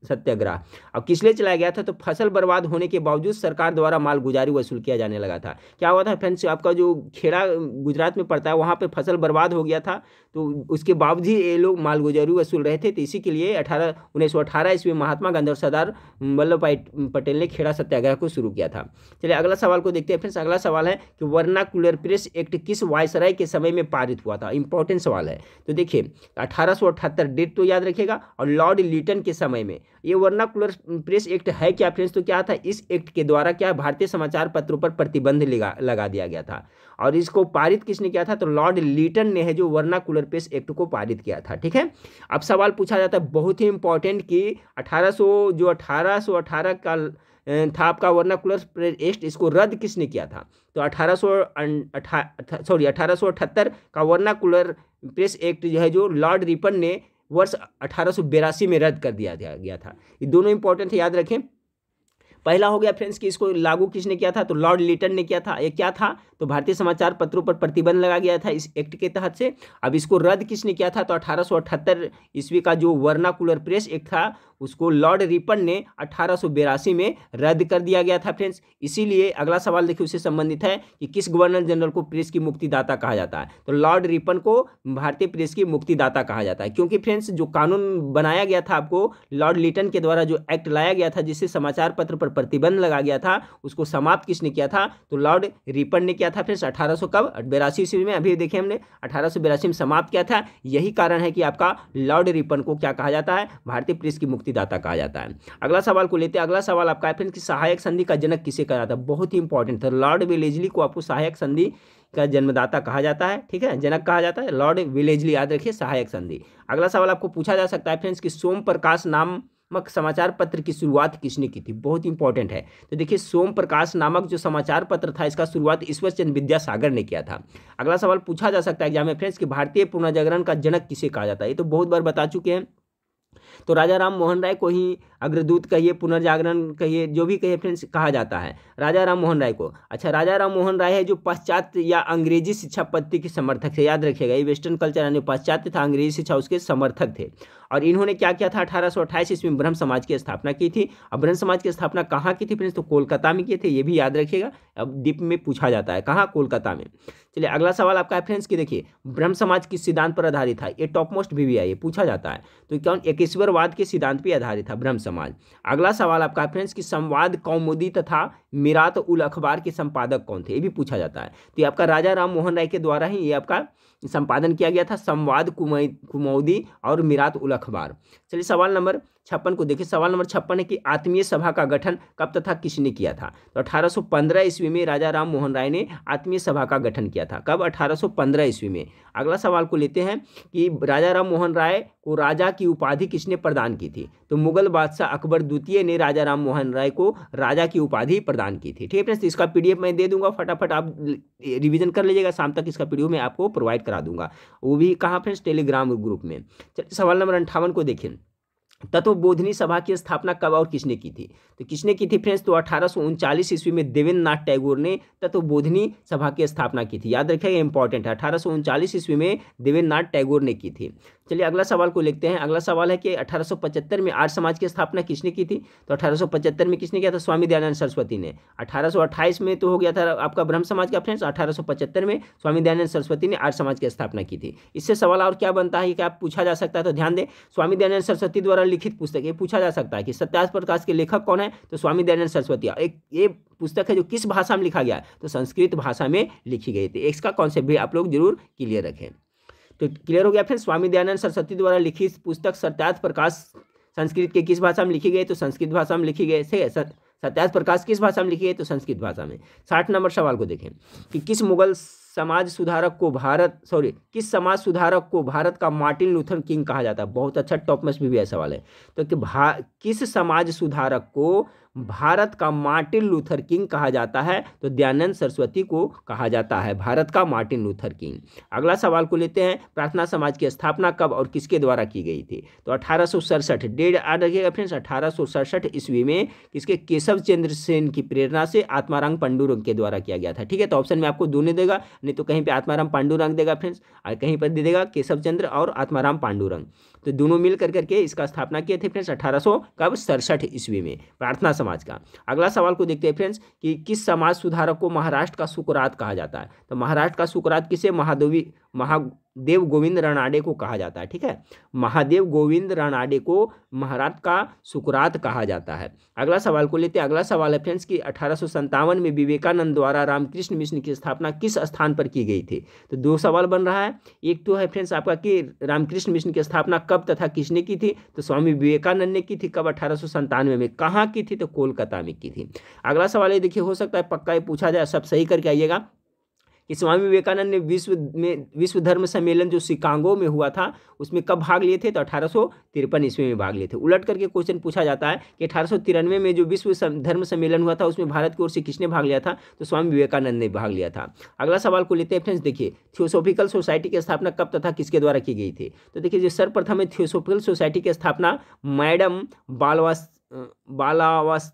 सत्याग्रह अब किस लिए चलाया गया था तो फसल बर्बाद होने के बावजूद सरकार द्वारा माल गुजारी वसूल किया जाने लगा था क्या हुआ था फ्रेंड्स आपका जो खेड़ा गुजरात में पड़ता है वहाँ पर फसल बर्बाद हो गया था तो उसके बावजूद ये लोग मालगुजारी वसूल रहे थे तो इसी के लिए अठारह उन्नीस सौ अठारह ईस्वी महात्मा गांधी और सरदार वल्लभ भाई पटेल ने खेड़ा सत्याग्रह को शुरू किया था चलिए अगला सवाल को देखते हैं फ्रेंड्स अगला सवाल है कि वर्ना कुलर प्रेस एक्ट किस वायसराय के समय में पारित हुआ था इंपॉर्टेंट सवाल है तो देखिए अठारह डेट तो याद रखेगा और लॉर्ड लिटन के समय में ये वर्ना कुलर प्रेस एक्ट है क्या फ्रेंड्स तो क्या था इस एक्ट के द्वारा क्या भारतीय समाचार पत्रों पर प्रतिबंध लगा दिया गया था और इसको पारित किसने किया था तो लॉर्ड लीटन ने है जो कूलर पेस एक्ट को पारित किया था ठीक है अब सवाल पूछा जाता है बहुत ही इंपॉर्टेंट कि 1800 जो 1818 का था आपका वर्नाकुलर एक्ट इसको रद्द किसने किया था तो अठारह सॉरी अठारह का कूलर प्रेस एक्ट जो है जो लॉर्ड रिपन ने वर्ष अठारह में रद्द कर दिया गया था ये दोनों इंपॉर्टेंट है याद रखें पहला हो गया फ्रेंड्स कि इसको लागू किसने किया था तो लॉर्ड लिटन ने किया था ये क्या था तो भारतीय समाचार पत्रों पर प्रतिबंध लगा गया था इस एक्ट के तहत से अब इसको रद्द किसने किया था तो अठारह सौ ईस्वी का जो वर्नाकुलर प्रेस एक्ट था उसको लॉर्ड रिपन ने अठारह में रद्द कर दिया गया था फ्रेंड्स इसीलिए अगला सवाल देखिए उससे संबंधित है कि किस गवर्नर जनरल को प्रेस की मुक्तिदाता कहा जाता है तो लॉर्ड रिपन को भारतीय प्रेस की मुक्तिदाता कहा जाता है क्योंकि फ्रेंड्स जो कानून बनाया गया था आपको लॉर्ड लिटन के द्वारा जो एक्ट लाया गया था जिससे समाचार पत्र पर प्रतिबंध लगा गया था उसको समाप्त किसने किया था तो लॉर्ड रिपन ने किया था फ्रेंड्स अठारह कब बेरासी ईस्वी में अभी देखे हमने अठारह में समाप्त किया था यही कारण है कि आपका लॉर्ड रिपन को क्या कहा जाता है भारतीय प्रेस की मुक्ति व्यक्तिदाता कहा जाता है अगला सवाल को लेते हैं अगला सवाल आपका है फ्रेंड कि सहायक संधि का जनक किसे कहा जाता है बहुत ही इंपॉर्टेंट था लॉर्ड विलेजली को आपको सहायक संधि का जन्मदाता कहा जाता है ठीक है जनक कहा जाता है लॉर्ड विलेजली याद रखिए सहायक संधि अगला सवाल आपको पूछा जा सकता है फ्रेंड्स कि सोम प्रकाश नाम मक समाचार पत्र की शुरुआत किसने की थी बहुत इंपॉर्टेंट है तो देखिए सोम प्रकाश नामक जो समाचार पत्र था इसका शुरुआत ईश्वर चंद विद्यासागर ने किया था अगला सवाल पूछा जा सकता है एग्जाम में फ्रेंड्स कि भारतीय पुनर्जागरण का जनक किसे कहा जाता है ये तो बहुत बार बता चुके हैं तो राजा राम मोहन राय को ही अग्रदूत कहिए पुनर्जागरण कहिए जो भी कहिए फ्रेंड्स कहा जाता है राजा राम मोहन राय को अच्छा राजा राम मोहन राय है जो पाश्चात्य या अंग्रेजी शिक्षा पद्धति के समर्थक थे याद रखिएगा ये वेस्टर्न कल्चर यानी पाश्चात्य था अंग्रेजी शिक्षा उसके समर्थक थे और इन्होंने क्या किया था अठारह सौ अट्ठाईस ईस्वी में ब्रह्म समाज की स्थापना की थी और ब्रह्म समाज की स्थापना कहाँ की थी फ्रेंड्स तो कोलकाता में किए थे ये भी याद रखिएगा अब दीप में पूछा जाता है कहाँ कोलकाता में चलिए अगला सवाल आपका है फ्रेंड्स की देखिए ब्रह्म समाज किस सिद्धांत पर आधारित था ये टॉप मोस्ट भी, भी है ये पूछा जाता है तो कौन एकेश्वरवाद के सिद्धांत पर आधारित था ब्रह्म समाज अगला सवाल आपका फ्रेंड्स कि संवाद कौमुदी तथा मिरात उल अखबार के संपादक कौन थे ये भी पूछा जाता है तो ये आपका राजा राम मोहन राय के द्वारा ही ये आपका संपादन किया गया था संवाद कुमौदी और मिरात उल अखबार चलिए सवाल नंबर छप्पन को देखिए सवाल नंबर छप्पन है कि आत्मीय सभा का गठन कब तथा किसने किया था तो 1815 ईस्वी में राजा राम मोहन राय ने आत्मीय सभा का गठन किया था कब 1815 ईस्वी में अगला सवाल को लेते हैं कि राजा राम मोहन राय को राजा की उपाधि किसने प्रदान की थी तो मुगल बादशाह अकबर द्वितीय ने राजा राम मोहन राय को राजा की उपाधि प्रदान की थी ठीक है फ्रेंड्स तो इसका पी मैं दे दूंगा फटाफट आप रिविजन कर लीजिएगा शाम तक इसका पी मैं आपको प्रोवाइड करा दूंगा वो भी कहाँ फ्रेंड्स टेलीग्राम ग्रुप में सवाल नंबर अंठावन को देखिए तत्व बोधनी सभा की स्थापना कब और किसने की थी तो किसने की थी फ्रेंड्स तो अठारह ईस्वी में देवेंद्र नाथ टैगोर ने तत्व बोधनी सभा की स्थापना की थी याद रखिएगा इंपॉर्टेंट है अठारह ईस्वी में देवेंद्र नाथ टैगोर ने की थी चलिए अगला सवाल को लिखते हैं अगला सवाल है कि 1875 में आर्य समाज की स्थापना किसने की थी तो 1875 में किसने किया था स्वामी दयानंद सरस्वती ने 1828 में तो हो गया था आपका ब्रह्म समाज का फ्रेंड्स 1875 में स्वामी दयानंद सरस्वती ने आर्य समाज की स्थापना की थी इससे सवाल और क्या बनता है कि आप पूछा जा सकता है तो ध्यान दें स्वामी दयानंद सरस्वती द्वारा लिखित पुस्तक ये पूछा जा सकता है कि सत्यास प्रकाश के लेखक कौन है तो स्वामी दयानंद सरस्वती एक ये पुस्तक है जो किस भाषा में लिखा गया तो संस्कृत भाषा में लिखी गई थी इसका कॉन्सेप्ट भी आप लोग जरूर क्लियर रखें तो क्लियर हो गया फ्रेंड स्वामी दयानंद सरस्वती द्वारा लिखित पुस्तक सत्यार्थ प्रकाश संस्कृत के किस भाषा में लिखी गई तो संस्कृत भाषा में लिखी गई है सत्यार्थ प्रकाश किस भाषा में लिखी गई तो संस्कृत भाषा में साठ नंबर सवाल को देखें कि किस मुगल समाज सुधारक को भारत सॉरी किस समाज सुधारक को भारत का मार्टिन लूथर किंग कहा जाता है बहुत अच्छा टॉप में भी, भी सवाल है तो कि भा किस समाज सुधारक को भारत का मार्टिन लूथर किंग कहा जाता है तो दयानंद सरस्वती को कहा जाता है भारत का मार्टिन लूथर किंग अगला सवाल को लेते हैं प्रार्थना समाज की स्थापना कब और किसके द्वारा की गई थी तो अठारह सौ सड़सठ डेढ़ याद रखिएगा फ्रेंड्स अठारह सौ सड़सठ ईस्वी में किसके केशव चंद्र सेन की प्रेरणा से आत्माराम पांडुरंग के द्वारा किया गया था ठीक है तो ऑप्शन में आपको दोनों देगा नहीं तो कहीं पर आत्माराम पांडुरंग देगा फ्रेंड्स कहीं पर दे देगा केशव चंद्र और आत्माराम पांडुरंग तो दोनों मिल कर करके इसका स्थापना किए थे फ्रेंड्स अठारह सौ कब सड़सठ ईस्वी में प्रार्थना समाज का अगला सवाल को देखते हैं फ्रेंड्स कि किस समाज सुधारक को महाराष्ट्र का सुकरात कहा जाता है तो महाराष्ट्र का सुकरात किसे महादेवी महादेव गोविंद रणाडे को कहा जाता है ठीक है महादेव गोविंद रणाडे को महाराज का सुकरात कहा जाता है अगला सवाल को लेते हैं अगला सवाल है फ्रेंड्स कि अठारह में विवेकानंद द्वारा रामकृष्ण मिशन की स्थापना किस स्थान पर की गई थी तो दो सवाल बन रहा है एक तो है फ्रेंड्स आपका कि रामकृष्ण मिशन की स्थापना कब तथा किसने की थी तो स्वामी विवेकानंद ने की थी कब अठारह में कहाँ की थी तो कोलकाता में की थी अगला सवाल ये देखिए हो सकता है पक्का ये पूछा जाए सब सही करके आइएगा कि स्वामी विवेकानंद ने विश्व में विश्व धर्म सम्मेलन जो शिकागो में हुआ था उसमें कब भाग लिए थे तो अठारह सौ ईस्वी में भाग लिए थे उलट करके क्वेश्चन पूछा जाता है कि अठारह में जो विश्व धर्म सम्मेलन हुआ था उसमें भारत की ओर से किसने भाग लिया था तो स्वामी विवेकानंद ने भाग लिया था अगला सवाल को लेते हैं फ्रेंड्स देखिए थियोसोफिकल सोसाइटी की स्थापना कब तथा किसके द्वारा की गई थी तो देखिए जो सर्वप्रथम थियोसोफिकल सोसाइटी की स्थापना मैडम बालवास बालावास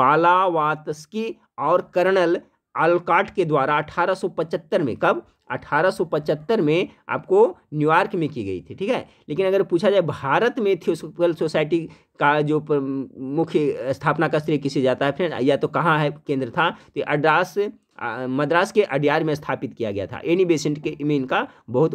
बालावातस्की और कर्नल आलकाट के द्वारा 1875 में कब 1875 में आपको न्यूयॉर्क में की गई थी ठीक है लेकिन अगर पूछा जाए भारत में थियोसोफिकल सोसाइटी का जो मुख्य स्थापना का श्रेय किसे जाता है फ्रेंड या तो कहाँ है केंद्र था तो अड्रास मद्रास के अडियार में स्थापित किया गया था एनी बेसेंट के में इनका बहुत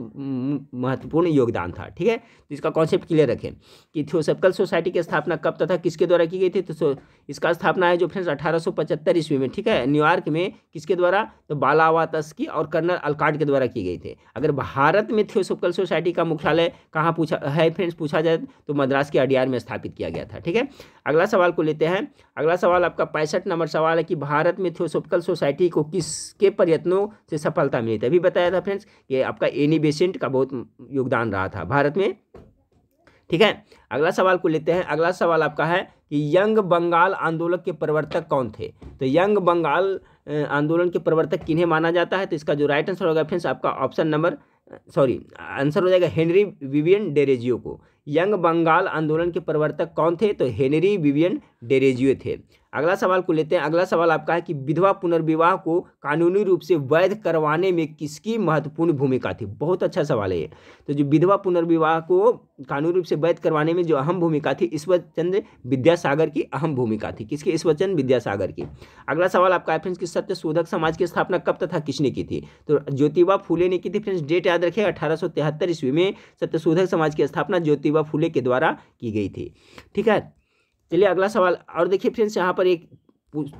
महत्वपूर्ण योगदान था ठीक है तो इसका कॉन्सेप्ट क्लियर रखें कि थियोसफिकल सोसाइटी की स्थापना कब तथा किसके द्वारा की गई थी तो इसका स्थापना है जो फ्रेंड्स अठारह ईस्वी में ठीक है न्यूयॉर्क में किसके द्वारा तो बालावा तस्की और कर्नल अलकाट के द्वारा की गई थी अगर भारत में थियोसफिकल सोसाइटी का मुख्यालय कहाँ पूछा है फ्रेंड्स पूछा जाए तो मद्रास के अडियार में स्थापित किया गया था ठीक है अगला सवाल को लेते हैं अगला सवाल आपका पैंसठ नंबर सवाल है कि भारत में थियोसफिकल सोसाइटी को किसके प्रयत्नों से सफलता मिली अभी बताया था फ्रेंड्स कि आपका एनी बेसेंट का बहुत योगदान रहा था भारत में ठीक है अगला सवाल को लेते हैं अगला सवाल आपका है कि यंग बंगाल आंदोलन के प्रवर्तक कौन थे तो यंग बंगाल आंदोलन के प्रवर्तक किन्हें माना जाता है तो इसका जो राइट आंसर होगा फ्रेंड्स आपका ऑप्शन नंबर सॉरी आंसर हो जाएगा हेनरी विवियन डेरेजियो को यंग बंगाल आंदोलन के प्रवर्तक कौन थे तो हेनरी विवियन डेरेजियो थे अगला सवाल को लेते हैं अगला सवाल आपका है कि विधवा पुनर्विवाह को कानूनी रूप से वैध करवाने में किसकी महत्वपूर्ण भूमिका थी बहुत अच्छा सवाल है ये तो जो विधवा पुनर्विवाह को कानूनी रूप से वैध करवाने में जो अहम भूमिका थी चंद्र विद्यासागर की अहम भूमिका थी किसकी ईश्वरचंद्र विद्यासागर की अगला सवाल आपका है फ्रेंड्स की सत्य शोधक समाज की स्थापना कब तथा किसने की थी तो ज्योतिबा फूले ने की थी फ्रेंड्स डेट याद रखे अठारह ईस्वी में सत्यशोधक समाज की स्थापना ज्योति प्रतिभा फूले के द्वारा की गई थी ठीक है चलिए अगला सवाल और देखिए फ्रेंड्स यहाँ पर एक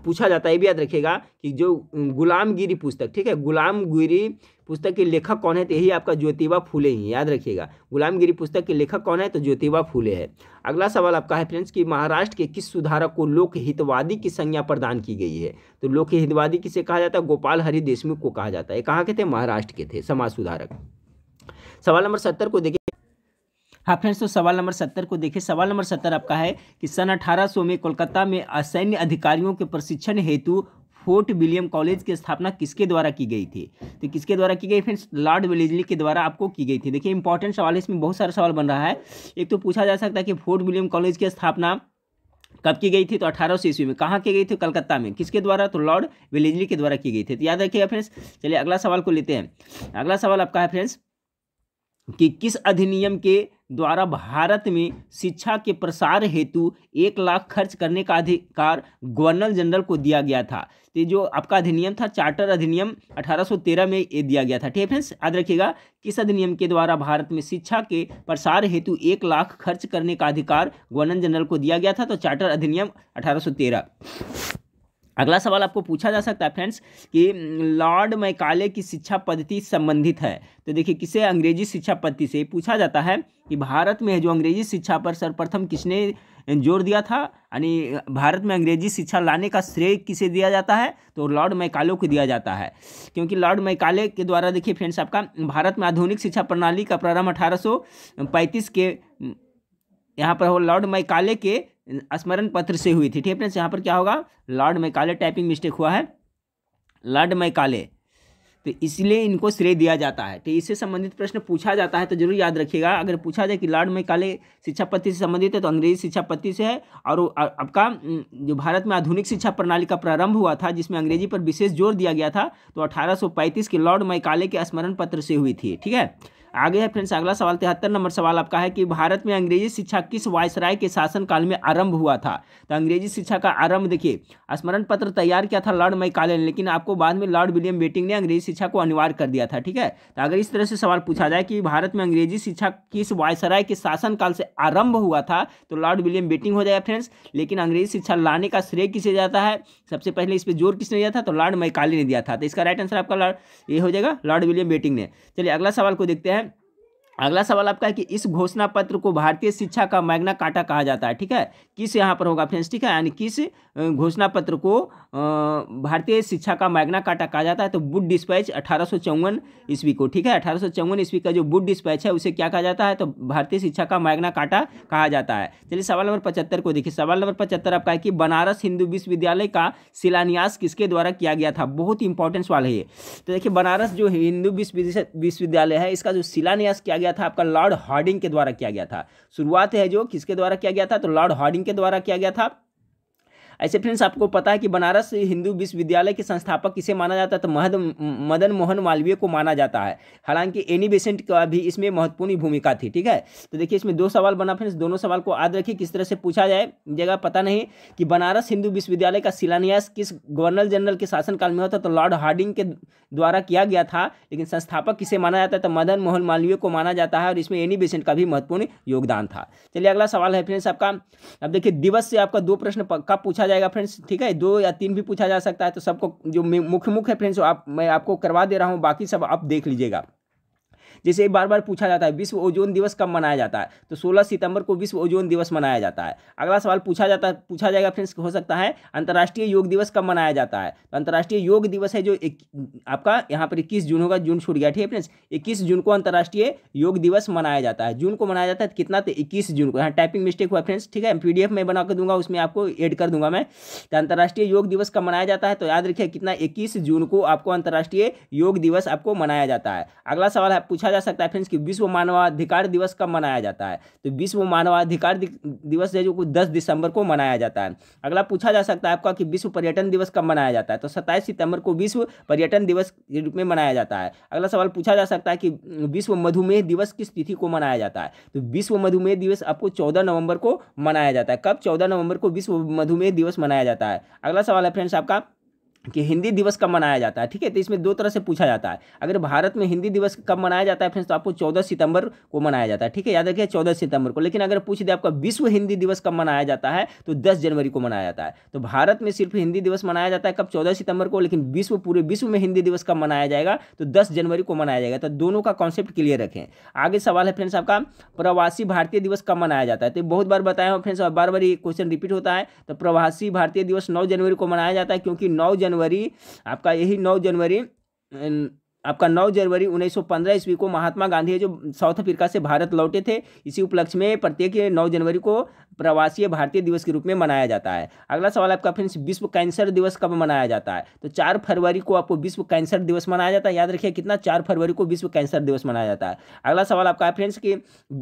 पूछा जाता है ये भी याद रखेगा कि जो गुलामगिरी पुस्तक ठीक है गुलामगिरी पुस्तक के लेखक कौन है तो यही आपका ज्योतिबा फूले ही याद रखिएगा गुलामगिरी पुस्तक के लेखक कौन है तो ज्योतिबा फूले है अगला सवाल आपका है फ्रेंड्स कि महाराष्ट्र के किस सुधारक को लोक हितवादी की संज्ञा प्रदान की गई है तो लोक हितवादी किसे कहा जाता है गोपाल हरि देशमुख को कहा जाता है कहाँ के थे महाराष्ट्र के थे समाज सुधारक सवाल नंबर सत्तर को देखिए हाँ फ्रेंड्स तो सवाल नंबर सत्तर को देखिए सवाल नंबर सत्तर आपका है कि सन सौ में कोलकाता में असैन्य अधिकारियों के प्रशिक्षण हेतु फोर्ट विलियम कॉलेज की स्थापना किसके द्वारा की गई थी तो किसके द्वारा की गई फ्रेंड्स लॉर्ड विलेजली के द्वारा आपको की गई थी देखिए इंपॉर्टेंट सवाल है इसमें बहुत सारा सवाल बन रहा है एक तो पूछा जा सकता है कि फोर्ट विलियम कॉलेज की स्थापना कब की गई थी तो अठारह सौ ईस्वी में कहाँ की गई थी कलकत्ता में किसके द्वारा तो लॉर्ड विलेजली के द्वारा की गई थी तो याद रखिएगा फ्रेंड्स चलिए अगला सवाल को लेते हैं अगला सवाल आपका है फ्रेंड्स कि किस अधिनियम के द्वारा भारत में शिक्षा के प्रसार हेतु एक लाख खर्च करने का अधिकार गवर्नर जनरल को दिया गया था तो जो आपका अधिनियम था चार्टर अधिनियम 1813 में ये दिया गया था ठीक है फ्रेंड्स याद रखिएगा किस अधिनियम के द्वारा भारत में शिक्षा के प्रसार हेतु एक लाख खर्च करने का अधिकार गवर्नर जनरल को दिया गया था तो चार्टर अधिनियम अठारह अगला सवाल आपको पूछा जा सकता है फ्रेंड्स कि लॉर्ड मैकाले की शिक्षा पद्धति संबंधित है तो देखिए किसे अंग्रेजी शिक्षा पद्धति से पूछा जाता है कि भारत में जो अंग्रेजी शिक्षा पर सर्वप्रथम किसने जोर दिया था यानी भारत में अंग्रेजी शिक्षा लाने का श्रेय किसे दिया जाता है तो लॉर्ड मैकाले को दिया जाता है क्योंकि लॉर्ड मैकाले के द्वारा देखिए फ्रेंड्स आपका भारत में आधुनिक शिक्षा प्रणाली का प्रारंभ अठारह के यहाँ पर हो लॉर्ड मैकाले के स्मरण पत्र से हुई थी ठीक है यहाँ पर क्या होगा लॉर्ड मैकाले टाइपिंग मिस्टेक हुआ है लॉर्ड मैकाले तो इसलिए इनको श्रेय दिया जाता है तो इससे संबंधित प्रश्न पूछा जाता है तो जरूर याद रखिएगा अगर पूछा जाए कि लॉर्ड मैकाले काले शिक्षा पद्धति से संबंधित है तो अंग्रेजी शिक्षा पद्धति से है और आपका जो भारत में आधुनिक शिक्षा प्रणाली का प्रारंभ हुआ था जिसमें अंग्रेजी पर विशेष जोर दिया गया था तो अठारह के लॉर्ड मैकाले के स्मरण पत्र से हुई थी ठीक है आगे है फ्रेंड्स अगला सवाल तिहत्तर नंबर सवाल आपका है कि भारत में अंग्रेजी शिक्षा किस वायसराय के शासनकाल में आरंभ हुआ था तो अंग्रेजी शिक्षा का आरंभ देखिए स्मरण पत्र तैयार किया था लॉर्ड मैकाले ने लेकिन आपको बाद में लॉर्ड विलियम बेटिंग ने अंग्रेजी शिक्षा को अनिवार्य कर दिया था ठीक है तो अगर इस तरह से सवाल पूछा जाए कि भारत में अंग्रेजी शिक्षा किस वायसराय के शासनकाल से आरंभ हुआ था तो लॉर्ड विलियम बेटिंग हो जाएगा फ्रेंड्स लेकिन अंग्रेजी शिक्षा लाने का श्रेय किसे जाता है सबसे पहले इस पर जोर किसने दिया था तो लॉर्ड मैकाले ने दिया था तो इसका राइट आंसर आपका ये हो जाएगा लॉर्ड विलियम बेटिंग ने चलिए अगला सवाल को देखते हैं अगला सवाल आपका है कि इस घोषणा पत्र को भारतीय शिक्षा का मैग्ना काटा कहा जाता है ठीक है किस यहाँ पर होगा फ्रेंड्स ठीक है यानी किस घोषणा पत्र को भारतीय शिक्षा का मैग्ना काटा कहा जाता है तो बुड डिस्पैच अठारह सौ चौवन ईस्वी को ठीक है अठारह सौ चौवन ईस्वी का जो बुड डिस्पैच है उसे क्या कहा जाता है तो भारतीय शिक्षा का मैग्ना काटा कहा जाता है चलिए सवाल नंबर पचहत्तर को देखिए सवाल नंबर पचहत्तर आपका है कि बनारस हिंदू विश्वविद्यालय का शिलान्यास किसके द्वारा किया गया था बहुत इंपॉर्टेंट सवाल है ये तो देखिए बनारस जो हिंदू विश्वविद्यालय है इसका जो शिलान्यास किया गया था आपका लॉर्ड हार्डिंग के द्वारा किया गया था शुरुआत है जो किसके द्वारा किया गया था तो लॉर्ड हार्डिंग के द्वारा किया गया था ऐसे फ्रेंड्स आपको पता है कि बनारस हिंदू विश्वविद्यालय के संस्थापक किसे माना जाता है तो महद मदन मोहन मालवीय को माना जाता है हालांकि एनी बेसेंट का भी इसमें महत्वपूर्ण भूमिका थी ठीक है तो देखिए इसमें दो सवाल बना फ्रेंड्स दोनों सवाल को याद रखिए किस तरह से पूछा जाए जगह पता नहीं कि बनारस हिंदू विश्वविद्यालय का शिलान्यास किस गवर्नर जनरल के शासनकाल में होता तो लॉर्ड हार्डिंग के द्वारा किया गया था लेकिन संस्थापक किसे माना जाता है तो मदन मोहन मालवीय को माना जाता है और इसमें एनी बेसेंट का भी महत्वपूर्ण योगदान था चलिए अगला सवाल है फ्रेंड्स आपका अब देखिए दिवस से आपका दो प्रश्न कब पूछा पूछा जाएगा फ्रेंड्स ठीक है दो या तीन भी पूछा जा सकता है तो सबको जो मुख्य मुख्य है फ्रेंड्स आप मैं आपको करवा दे रहा हूँ बाकी सब आप देख लीजिएगा जैसे बार बार पूछा जाता है विश्व ओजोन दिवस कब मनाया जाता है तो सोलह सितंबर को विश्व ओजोन दिवस मनाया जाता है अगला सवाल पूछा जाता है पूछा जाएगा फ्रेंड्स हो सकता है अंतर्राष्ट्रीय योग दिवस कब मनाया जाता है तो अंतर्राष्ट्रीय योग दिवस है जो एक, आपका यहाँ पर इक्कीस जून होगा जून छूट गया ठीक है फ्रेंड्स इक्कीस जून को अंतर्राष्ट्रीय योग दिवस मनाया जाता है जून को मनाया जाता है तो कितना तो इक्कीस जून को यहाँ टाइपिंग मिस्टेक हुआ फ्रेंड्स ठीक है पी में बना कर दूंगा उसमें आपको एड कर दूंगा मैं तो अंतर्राष्ट्रीय योग दिवस कब मनाया जाता है तो याद रखिए कितना इक्कीस जून को आपको अंतर्राष्ट्रीय योग दिवस आपको मनाया जाता है अगला सवाल है पूछा जा सकता है फ्रेंड्स कि विश्व मानवाधिकार दिवस कब मनाया जाता है तो विश्व मानवाधिकार दिवस है जो कि दस दिसंबर को मनाया जाता है अगला पूछा जा सकता है आपका कि विश्व पर्यटन दिवस कब मनाया जाता है तो सत्ताईस सितंबर को विश्व पर्यटन दिवस के रूप में मनाया जाता है अगला सवाल पूछा जा सकता है कि विश्व मधुमेह दिवस किस तिथि को मनाया जाता है तो विश्व मधुमेह दिवस आपको चौदह नवंबर को मनाया जाता है कब चौदह नवंबर को विश्व मधुमेह दिवस मनाया जाता है अगला सवाल है फ्रेंड्स आपका कि हिंदी दिवस कब मनाया जाता है ठीक है तो इसमें दो तरह से पूछा जाता है अगर भारत में हिंदी दिवस कब मनाया जाता है फ्रेंड्स तो आपको चौदह सितंबर को मनाया जाता है ठीक है याद रखिए चौदह सितंबर को लेकिन अगर पूछ दे आपका विश्व हिंदी दिवस कब मनाया जाता है तो दस जनवरी को मनाया जाता है तो भारत में सिर्फ हिंदी दिवस मनाया जाता है कब चौदह सितंबर को लेकिन विश्व पूरे विश्व में हिंदी दिवस कब मनाया जाएगा तो दस जनवरी को मनाया जाएगा तो दोनों का कॉन्सेप्ट क्लियर रखें आगे सवाल है फ्रेंड्स आपका प्रवासी भारतीय दिवस कब मनाया जाता है तो बहुत बार बताया हूँ फ्रेंड्स बार बार ये क्वेश्चन रिपीट होता है तो प्रवासी भारतीय दिवस नौ जनवरी को मनाया जाता है क्योंकि नौ जनवरी जनवरी आपका यही नौ जनवरी आपका 9 जनवरी 1915 ईस्वी को महात्मा गांधी जो साउथ अफ्रीका से भारत लौटे थे इसी उपलक्ष्य में प्रत्येक 9 जनवरी को प्रवासी भारतीय दिवस के रूप में मनाया जाता है अगला सवाल आपका फ्रेंड्स विश्व कैंसर दिवस कब मनाया जाता है तो चार फरवरी को आपको विश्व कैंसर दिवस मनाया जाता है याद रखिए कितना चार फरवरी को विश्व कैंसर दिवस मनाया जाता है अगला सवाल आपका है फ्रेंड्स की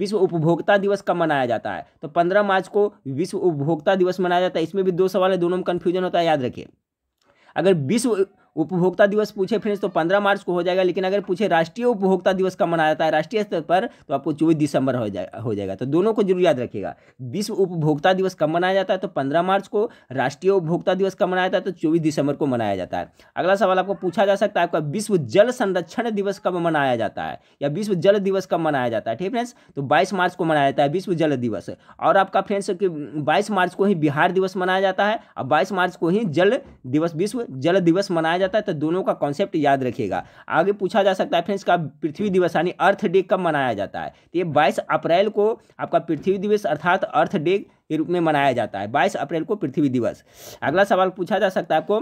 विश्व उपभोक्ता दिवस कब मनाया जाता है तो पंद्रह मार्च को विश्व उपभोक्ता दिवस मनाया जाता है इसमें भी दो सवाल है दोनों में कन्फ्यूजन होता है याद रखिए अगर बीस उपभोक्ता दिवस पूछे फ्रेंड्स तो पंद्रह मार्च को हो जाएगा लेकिन अगर पूछे राष्ट्रीय उपभोक्ता दिवस कब मनाया जाता है राष्ट्रीय स्तर पर तो आपको चौबीस दिसंबर हो जाएगा हो जाएगा तो दोनों को जरूर याद रखिएगा विश्व उपभोक्ता दिवस कब मनाया जाता है तो पंद्रह मार्च को राष्ट्रीय उपभोक्ता दिवस कब मनाया जाता है तो चौबीस दिसंबर को मनाया जाता है अगला सवाल आपको पूछा जा सकता है आपका विश्व जल संरक्षण दिवस कब मनाया जाता है या विश्व जल दिवस कब मनाया जाता है ठीक फ्रेंड्स तो बाईस मार्च को मनाया जाता है विश्व जल दिवस और आपका फ्रेंड्स बाईस मार्च को ही बिहार दिवस मनाया जाता है और बाईस मार्च को ही जल दिवस विश्व जल दिवस मनाया जाता है तो दोनों का कॉन्सेप्ट याद रखिएगा आगे पूछा जा सकता है फ्रेंड्स का पृथ्वी दिवस यानी अर्थ डे कब मनाया जाता है तो ये बाईस अप्रैल को आपका पृथ्वी दिवस अर्थात अर्थ डे के रूप में मनाया जाता है बाईस अप्रैल को पृथ्वी दिवस अगला सवाल पूछा जा सकता है आपको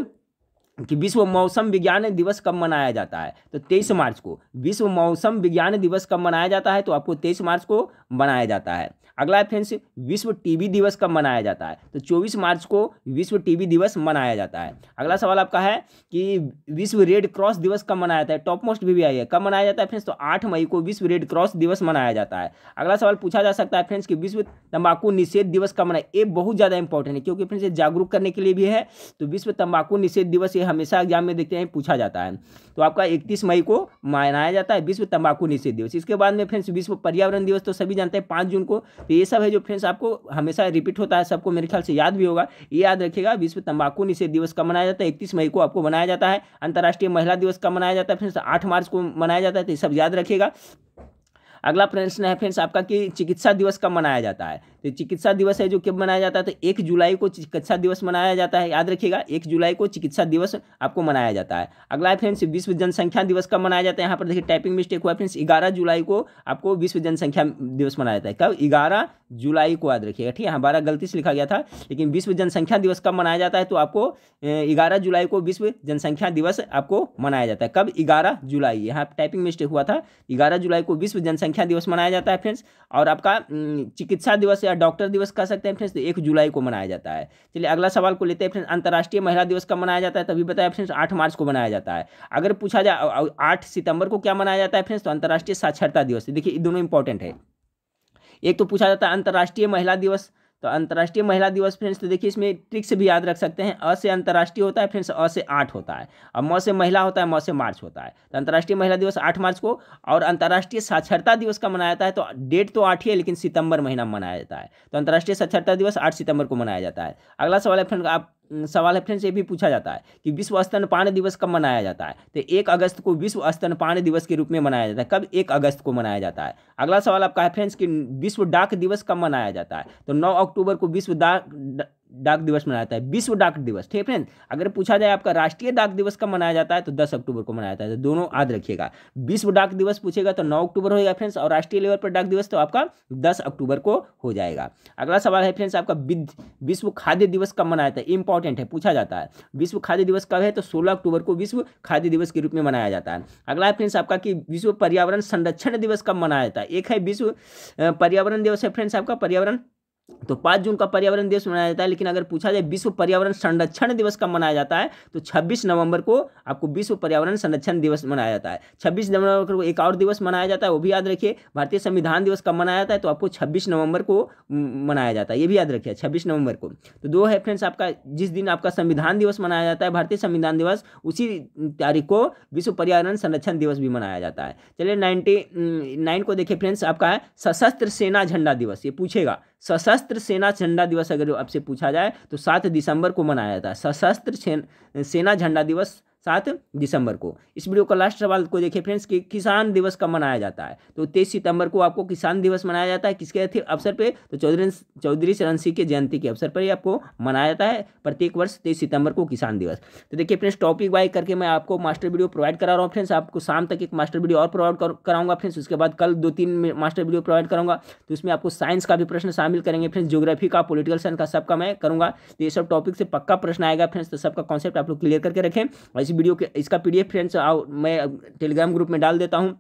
कि विश्व मौसम विज्ञान दिवस कब मनाया जाता है तो तेईस मार्च को विश्व मौसम विज्ञान दिवस कब मनाया जाता है तो आपको तेईस मार्च को मनाया जाता है अगला है फ्रेंड्स विश्व टीबी दिवस कब मनाया जाता है तो 24 मार्च को विश्व टीबी दिवस मनाया जाता है अगला सवाल आपका है कि विश्व रेड क्रॉस दिवस कब मनाया जाता है टॉप मोस्ट भी, भी आई है कब मनाया जाता है फ्रेंड्स तो आठ मई को विश्व रेड क्रॉस दिवस मनाया जाता है अगला सवाल पूछा जा सकता है फ्रेंड्स कि विश्व तंबाकू निषेध दिवस कब मनाया ये बहुत ज़्यादा इंपॉर्टेंट है क्योंकि फ्रेंड्स ये जागरूक करने के लिए भी है तो विश्व तंबाकू निषेध दिवस ये हमेशा एग्जाम में देखते हैं पूछा जाता है तो आपका इकतीस मई को मनाया जाता है विश्व तंबाकू निषेध दिवस इसके बाद में फ्रेंड्स विश्व पर्यावरण दिवस तो सभी जानते हैं पाँच जून को तो ये सब है जो फ्रेंड्स आपको हमेशा रिपीट होता है सबको मेरे ख्याल से याद भी होगा ये याद रखिएगा विश्व तंबाकू निषेध दिवस का मनाया जाता है इकतीस मई को आपको मनाया जाता है अंतर्राष्ट्रीय महिला दिवस का मनाया जाता है फ्रेंड्स आठ मार्च को मनाया जाता है तो ये सब याद रखिएगा अगला प्रश्न है फ्रेंड्स आपका कि चिकित्सा दिवस कब मनाया जाता है तो चिकित्सा दिवस है जो कब मनाया जाता है तो एक जुलाई को चिकित्सा दिवस मनाया जाता है याद रखिएगा एक जुलाई को चिकित्सा दिवस आपको मनाया जाता है अगला है फ्रेंड्स विश्व जनसंख्या दिवस कब मनाया जाता है यहाँ पर देखिए टाइपिंग मिस्टेक हुआ फ्रेंड्स ग्यारह जुलाई को आपको विश्व जनसंख्या दिवस मनाया जाता है कब ग्यारह जुलाई को याद रखिएगा ठीक है हमारा गलती से लिखा गया था लेकिन विश्व जनसंख्या दिवस कब मनाया जाता है तो आपको ग्यारह जुलाई को विश्व जनसंख्या दिवस आपको मनाया जाता है कब ग्यारह जुलाई यहाँ टाइपिंग मिस्टेक हुआ था ग्यारह जुलाई को विश्व जनसंख्या दिवस मनाया जाता है फ्रेंड्स और आपका चिकित्सा दिवस या डॉक्टर दिवस कह सकते हैं फ्रेंड्स तो एक जुलाई को मनाया जाता है चलिए अगला सवाल को लेते हैं फ्रेंड्स अंतर्राष्ट्रीय महिला दिवस कब मनाया जाता है तभी बताया फ्रेंड्स आठ मार्च को मनाया जाता है अगर पूछा जाए आठ सितंबर को क्या मनाया जाता है फ्रेंड्स तो अंतर्राष्ट्रीय साक्षरता दिवस देखिए दोनों इंपॉर्टेंट है एक तो पूछा जाता है अंतर्राष्ट्रीय महिला दिवस तो अंतर्राष्ट्रीय महिला दिवस फ्रेंड्स तो देखिए इसमें ट्रिक से भी याद रख सकते हैं अ से अंतर्राष्ट्रीय होता है फ्रेंड्स अ से आठ होता है और म से महिला होता है म से मार्च होता है तो अंतर्राष्ट्रीय महिला दिवस आठ मार्च को और अंतर्राष्ट्रीय साक्षरता दिवस का मनाया जाता है तो डेट तो आठ ही है लेकिन सितंबर महीना मनाया जाता है तो अंतर्राष्ट्रीय साक्षरता दिवस आठ सितंबर को मनाया जाता है अगला सवाल है फ्रेंड आप सवाल है फ्रेंड्स ये भी पूछा जाता है कि विश्व स्तनपान दिवस कब मनाया जाता है तो एक अगस्त को विश्व स्तनपान दिवस के रूप में मनाया जाता है कब एक अगस्त को मनाया जाता है अगला सवाल आपका है फ्रेंड्स कि विश्व डाक दिवस कब मनाया जाता है तो नौ अक्टूबर को विश्व डाक डाक दिवस मनाया जाता है विश्व डाक दिवस ठीक है फ्रेंड अगर पूछा जाए आपका राष्ट्रीय डाक दिवस कब मनाया जाता है तो 10 अक्टूबर को मनाया जाता है तो दोनों याद रखिएगा विश्व डाक दिवस पूछेगा तो 9 अक्टूबर होएगा फ्रेंड्स और राष्ट्रीय लेवल पर डाक दिवस तो आपका 10 अक्टूबर को हो जाएगा अगला सवाल है फ्रेंड्स आपका विश्व खाद्य दिवस कब मनाया जाता है इंपॉर्टेंट है पूछा जाता है विश्व खाद्य दिवस कब है तो सोलह अक्टूबर को विश्व खाद्य दिवस के रूप में मनाया जाता है अगला है फ्रेंड्स आपका कि विश्व पर्यावरण संरक्षण दिवस कब मनाया जाता है एक है विश्व पर्यावरण दिवस है फ्रेंड्स आपका पर्यावरण तो पाँच जून का पर्यावरण दिवस मनाया जाता है लेकिन अगर पूछा जाए विश्व पर्यावरण संरक्षण दिवस कब मनाया जाता है तो 26 नवंबर को आपको विश्व पर्यावरण संरक्षण दिवस मनाया जाता है 26 नवंबर को एक और दिवस मनाया जाता है वो भी याद रखिए भारतीय संविधान दिवस कब मनाया जाता है तो आपको छब्बीस नवंबर को मनाया जाता है ये भी याद रखिए छब्बीस नवंबर को तो दो है फ्रेंड्स आपका जिस दिन आपका संविधान दिवस मनाया जाता है भारतीय संविधान दिवस उसी तारीख को विश्व पर्यावरण संरक्षण दिवस भी मनाया जाता है चलिए नाइन्टी को देखिए फ्रेंड्स आपका है सशस्त्र सेना झंडा दिवस ये पूछेगा सशस्त्र सेना झंडा दिवस अगर आपसे पूछा जाए तो सात दिसंबर को मनाया जाता है सशस्त्र सेना झंडा दिवस सात दिसंबर को इस वीडियो का लास्ट सवाल को देखिए फ्रेंड्स कि किसान दिवस कब मनाया जाता है तो तेईस सितंबर को आपको किसान दिवस मनाया जाता है किसके अवसर पर तो चौधरी चौधरी चरण सिंह के जयंती के अवसर पर ही आपको मनाया जाता है प्रत्येक वर्ष तेईस सितंबर को किसान दिवस तो देखिए फ्रेंड्स टॉपिक वाइज करके मैं आपको मास्टर वीडियो प्रोवाइड करा रहा हूँ फ्रेंड्स आपको शाम तक एक मास्टर वीडियो और प्रोवाइड कराऊंगा फ्रेंड्स उसके बाद कल दो तीन मास्टर वीडियो प्रोवाइड करूँगा तो उसमें आपको साइंस का भी प्रश्न शामिल करेंगे फ्रेंड्स जोग्राफी का पोलिटिकल साइंस का सबका मैं करूँगा तो ये सब टॉपिक से पक्का प्रश्न आएगा फ्रेंड्स तो सबका कॉन्सेप्ट आप लोग क्लियर करके रखें वैसे इस वीडियो के इसका पी फ्रेंड्स मैं टेलीग्राम ग्रुप में डाल देता हूँ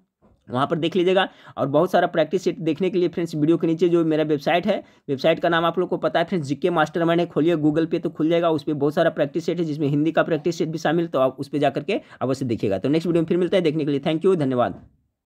वहाँ पर देख लीजिएगा और बहुत सारा प्रैक्टिस सेट देखने के लिए फ्रेंड्स वीडियो के नीचे जो मेरा वेबसाइट है वेबसाइट का नाम आप लोग को पता है फ्रेंड्स जिक्के मास्टर मैंने खोलिए गूगल पे तो खुल जाएगा उस पर बहुत सारा प्रैक्टिस सेट है जिसमें हिंदी का प्रैक्टिस सेट भी शामिल तो आप उस पर जाकर के अवश्य देखिएगा तो नेक्स्ट वीडियो में फिर मिलता है देखने के लिए थैंक यू धन्यवाद